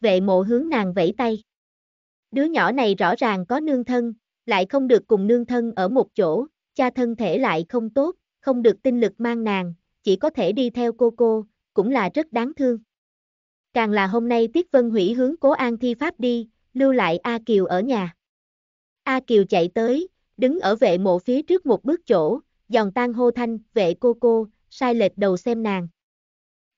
[SPEAKER 1] Vệ mộ hướng nàng vẫy tay. Đứa nhỏ này rõ ràng có nương thân, lại không được cùng nương thân ở một chỗ, cha thân thể lại không tốt, không được tinh lực mang nàng, chỉ có thể đi theo cô cô, cũng là rất đáng thương. Càng là hôm nay Tiết Vân Hủy hướng Cố An thi pháp đi, lưu lại A Kiều ở nhà. A Kiều chạy tới, đứng ở vệ mộ phía trước một bước chỗ, dòng tan hô thanh, vệ cô cô, sai lệch đầu xem nàng.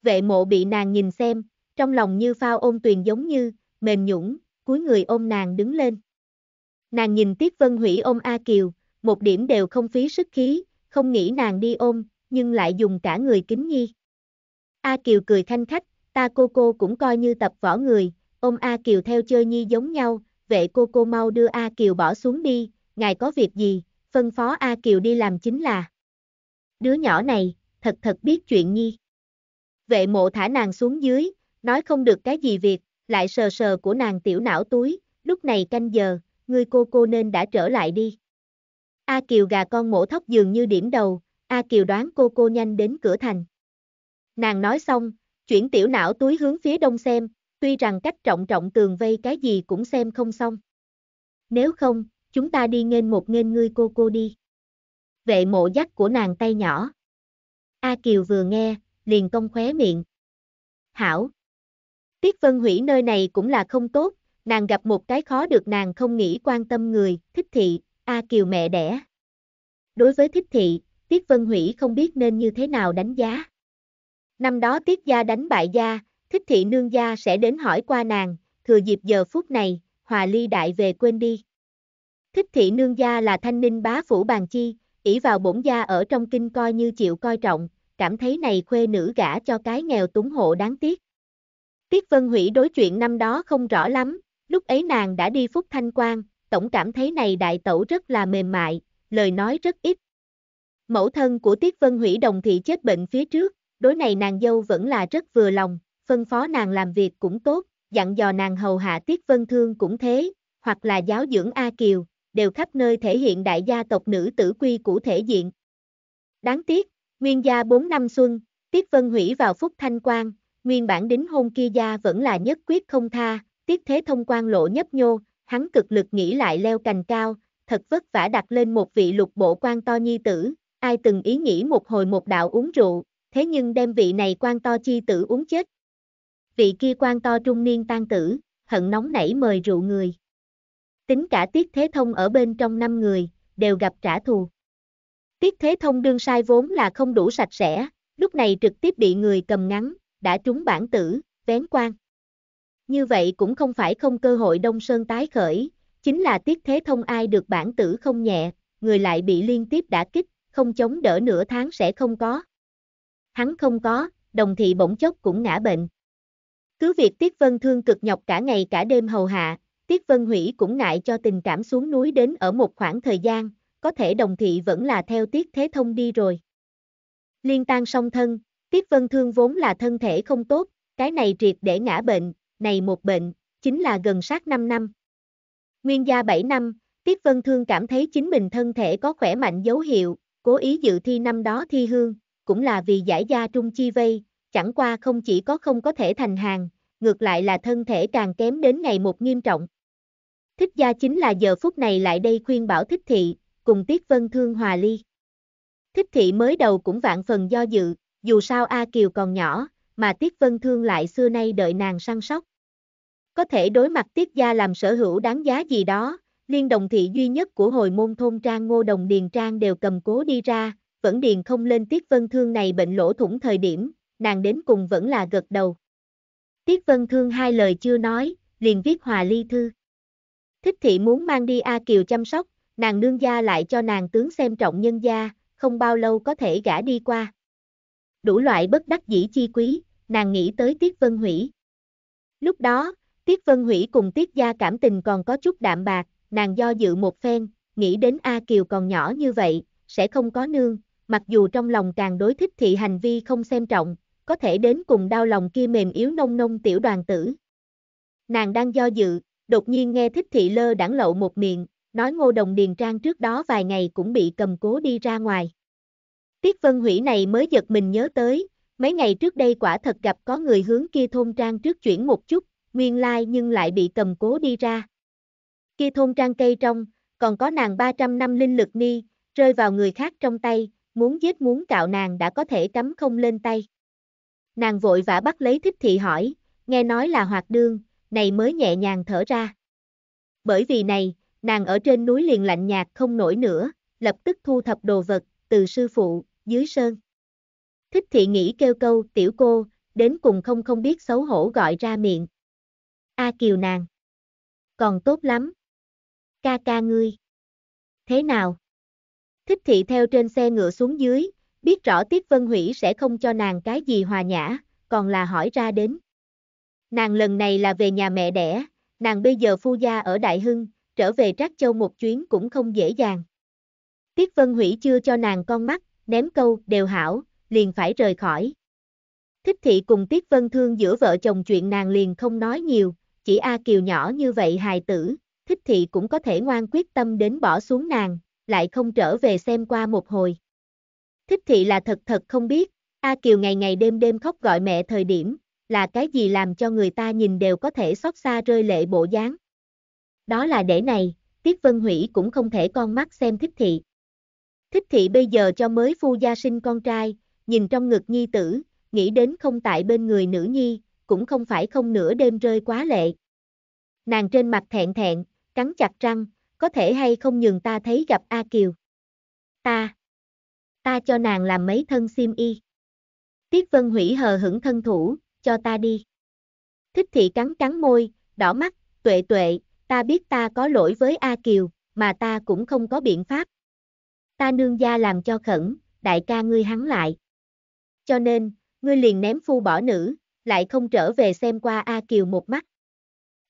[SPEAKER 1] Vệ mộ bị nàng nhìn xem, trong lòng như phao ôm tuyền giống như, mềm nhũng, cúi người ôm nàng đứng lên. Nàng nhìn Tiết Vân Hủy ôm A Kiều, một điểm đều không phí sức khí, không nghĩ nàng đi ôm, nhưng lại dùng cả người kính nhi. A Kiều cười thanh khách, ta cô cô cũng coi như tập võ người, ôm A Kiều theo chơi nhi giống nhau, vệ cô cô mau đưa A Kiều bỏ xuống đi, ngài có việc gì, phân phó A Kiều đi làm chính là. Đứa nhỏ này, thật thật biết chuyện nhi. Vệ mộ thả nàng xuống dưới, nói không được cái gì việc, lại sờ sờ của nàng tiểu não túi, lúc này canh giờ, người cô cô nên đã trở lại đi. A Kiều gà con mổ thóc dường như điểm đầu, A Kiều đoán cô cô nhanh đến cửa thành. Nàng nói xong, Chuyển tiểu não túi hướng phía đông xem, tuy rằng cách trọng trọng tường vây cái gì cũng xem không xong. Nếu không, chúng ta đi nghênh một nghênh ngươi cô cô đi. Vệ mộ dắt của nàng tay nhỏ. A Kiều vừa nghe, liền cong khóe miệng. Hảo. Tiết Vân Hủy nơi này cũng là không tốt, nàng gặp một cái khó được nàng không nghĩ quan tâm người, thích thị, A Kiều mẹ đẻ. Đối với thích thị, Tiết Vân Hủy không biết nên như thế nào đánh giá. Năm đó tiết gia đánh bại gia, thích thị nương gia sẽ đến hỏi qua nàng, thừa dịp giờ phút này, hòa ly đại về quên đi. Thích thị nương gia là thanh ninh bá phủ bàn chi, ỷ vào bổn gia ở trong kinh coi như chịu coi trọng, cảm thấy này khuê nữ gả cho cái nghèo túng hộ đáng tiếc. Tiết Vân Hủy đối chuyện năm đó không rõ lắm, lúc ấy nàng đã đi phúc thanh quan, tổng cảm thấy này đại tẩu rất là mềm mại, lời nói rất ít. Mẫu thân của Tiết Vân Hủy đồng thị chết bệnh phía trước, đối này nàng dâu vẫn là rất vừa lòng, phân phó nàng làm việc cũng tốt, dặn dò nàng hầu hạ Tiết Vân Thương cũng thế, hoặc là giáo dưỡng A Kiều, đều khắp nơi thể hiện đại gia tộc nữ tử quy của thể diện. Đáng tiếc, nguyên gia 4 năm xuân, Tiết Vân hủy vào phúc thanh quan, nguyên bản đính hôn kia gia vẫn là nhất quyết không tha, Tiết Thế thông quan lộ nhấp nhô, hắn cực lực nghĩ lại leo cành cao, thật vất vả đặt lên một vị lục bộ quan to nhi tử, ai từng ý nghĩ một hồi một đạo uống rượu, thế nhưng đem vị này quan to chi tử uống chết. Vị kia quan to trung niên tan tử, hận nóng nảy mời rượu người. Tính cả tiết thế thông ở bên trong năm người, đều gặp trả thù. Tiết thế thông đương sai vốn là không đủ sạch sẽ, lúc này trực tiếp bị người cầm ngắn, đã trúng bản tử, vén quan. Như vậy cũng không phải không cơ hội Đông Sơn tái khởi, chính là tiết thế thông ai được bản tử không nhẹ, người lại bị liên tiếp đã kích, không chống đỡ nửa tháng sẽ không có hắn không có, đồng thị bỗng chốc cũng ngã bệnh. Cứ việc Tiết Vân thương cực nhọc cả ngày cả đêm hầu hạ, Tiết Vân Hủy cũng ngại cho tình cảm xuống núi đến ở một khoảng thời gian, có thể đồng thị vẫn là theo Tiết Thế Thông đi rồi. Liên tan song thân, Tiết Vân Thương vốn là thân thể không tốt, cái này triệt để ngã bệnh, này một bệnh, chính là gần sát 5 năm. Nguyên gia 7 năm, Tiết Vân Thương cảm thấy chính mình thân thể có khỏe mạnh dấu hiệu, cố ý dự thi năm đó thi hương, cũng là vì giải gia trung chi vây, chẳng qua không chỉ có không có thể thành hàng, ngược lại là thân thể càng kém đến ngày một nghiêm trọng. Thích gia chính là giờ phút này lại đây khuyên bảo thích thị, cùng Tiết Vân Thương hòa ly. Thích thị mới đầu cũng vạn phần do dự, dù sao A Kiều còn nhỏ, mà Tiết Vân Thương lại xưa nay đợi nàng săn sóc. Có thể đối mặt Tiết gia làm sở hữu đáng giá gì đó, liên đồng thị duy nhất của hồi môn thôn trang ngô đồng điền trang đều cầm cố đi ra, vẫn điền không lên Tiết Vân Thương này bệnh lỗ thủng thời điểm, nàng đến cùng vẫn là gật đầu. Tiết Vân Thương hai lời chưa nói, liền viết hòa ly thư. Thích thị muốn mang đi A Kiều chăm sóc, nàng nương gia lại cho nàng tướng xem trọng nhân gia, không bao lâu có thể gả đi qua. Đủ loại bất đắc dĩ chi quý, nàng nghĩ tới Tiết Vân Hủy. Lúc đó, Tiết Vân Hủy cùng Tiết gia cảm tình còn có chút đạm bạc, nàng do dự một phen, nghĩ đến A Kiều còn nhỏ như vậy, sẽ không có nương, mặc dù trong lòng càng đối thích thị hành vi không xem trọng, có thể đến cùng đau lòng kia mềm yếu nông nông tiểu đoàn tử. Nàng đang do dự, đột nhiên nghe thích thị lơ đảng lộ một miệng, nói ngô đồng điền trang trước đó vài ngày cũng bị cầm cố đi ra ngoài. Tiết Vân Hủy này mới giật mình nhớ tới, mấy ngày trước đây quả thật gặp có người hướng kia thôn trang trước chuyển một chút, nguyên lai like nhưng lại bị cầm cố đi ra. Kia thôn trang cây trong, còn có nàng 300 năm linh lực ni, rơi vào người khác trong tay, muốn giết muốn cạo nàng đã có thể cắm không lên tay. Nàng vội vã bắt lấy thích thị hỏi, nghe nói là hoạt đương, này mới nhẹ nhàng thở ra. Bởi vì này, nàng ở trên núi liền lạnh nhạt không nổi nữa, lập tức thu thập đồ vật, từ sư phụ, dưới sơn. Thích thị nghĩ kêu câu tiểu cô, đến cùng không không biết xấu hổ gọi ra miệng. A kiều nàng. Còn tốt lắm. Ca ca ngươi. Thế nào? Thích thị theo trên xe ngựa xuống dưới, biết rõ Tiết Vân Hủy sẽ không cho nàng cái gì hòa nhã, còn là hỏi ra đến. Nàng lần này là về nhà mẹ đẻ, nàng bây giờ phu gia ở Đại Hưng, trở về Trác Châu một chuyến cũng không dễ dàng. Tiết Vân Hủy chưa cho nàng con mắt, ném câu, đều hảo, liền phải rời khỏi. Thích thị cùng Tiết Vân Thương giữa vợ chồng chuyện nàng liền không nói nhiều, chỉ A Kiều nhỏ như vậy hài tử, thích thị cũng có thể ngoan quyết tâm đến bỏ xuống nàng, lại không trở về xem qua một hồi. Thích thị là thật thật không biết, A Kiều ngày ngày đêm đêm khóc gọi mẹ thời điểm, là cái gì làm cho người ta nhìn đều có thể xót xa rơi lệ bộ dáng. Đó là để này, Tiết Vân Hủy cũng không thể con mắt xem thích thị. Thích thị bây giờ cho mới phu gia sinh con trai, nhìn trong ngực nhi tử, nghĩ đến không tại bên người nữ nhi, cũng không phải không nửa đêm rơi quá lệ. Nàng trên mặt thẹn thẹn, cắn chặt răng, có thể hay không nhường ta thấy gặp A Kiều. Ta, ta cho nàng làm mấy thân sim y. Tiết Vân Hủy hờ hững thân thủ, cho ta đi. Thích thị cắn cắn môi, đỏ mắt, tuệ tuệ, ta biết ta có lỗi với A Kiều, mà ta cũng không có biện pháp. Ta nương gia làm cho khẩn, đại ca ngươi hắn lại. Cho nên, ngươi liền ném phu bỏ nữ, lại không trở về xem qua A Kiều một mắt.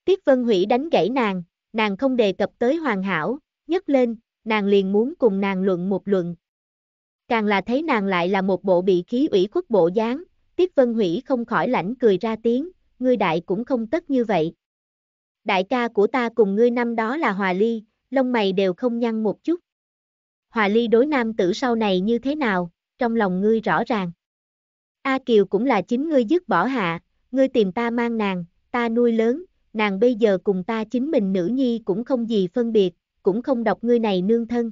[SPEAKER 1] Tiết Vân Hủy đánh gãy nàng, nàng không đề cập tới hoàn hảo, nhấc lên, nàng liền muốn cùng nàng luận một luận. Càng là thấy nàng lại là một bộ bị khí ủy khuất bộ dáng, Tiết Vân Hủy không khỏi lãnh cười ra tiếng, ngươi đại cũng không tất như vậy. Đại ca của ta cùng ngươi năm đó là Hòa Ly, lông mày đều không nhăn một chút. Hòa Ly đối nam tử sau này như thế nào, trong lòng ngươi rõ ràng. A Kiều cũng là chính ngươi dứt bỏ hạ, ngươi tìm ta mang nàng, ta nuôi lớn, nàng bây giờ cùng ta chính mình nữ nhi cũng không gì phân biệt, cũng không đọc ngươi này nương thân.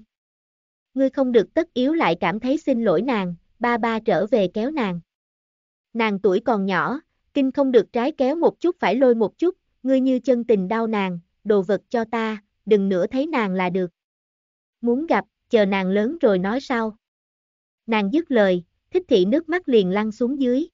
[SPEAKER 1] Ngươi không được tất yếu lại cảm thấy xin lỗi nàng, ba ba trở về kéo nàng. Nàng tuổi còn nhỏ, kinh không được trái kéo một chút phải lôi một chút, ngươi như chân tình đau nàng, đồ vật cho ta, đừng nữa thấy nàng là được. Muốn gặp, chờ nàng lớn rồi nói sau. Nàng dứt lời, thích thị nước mắt liền lăn xuống dưới.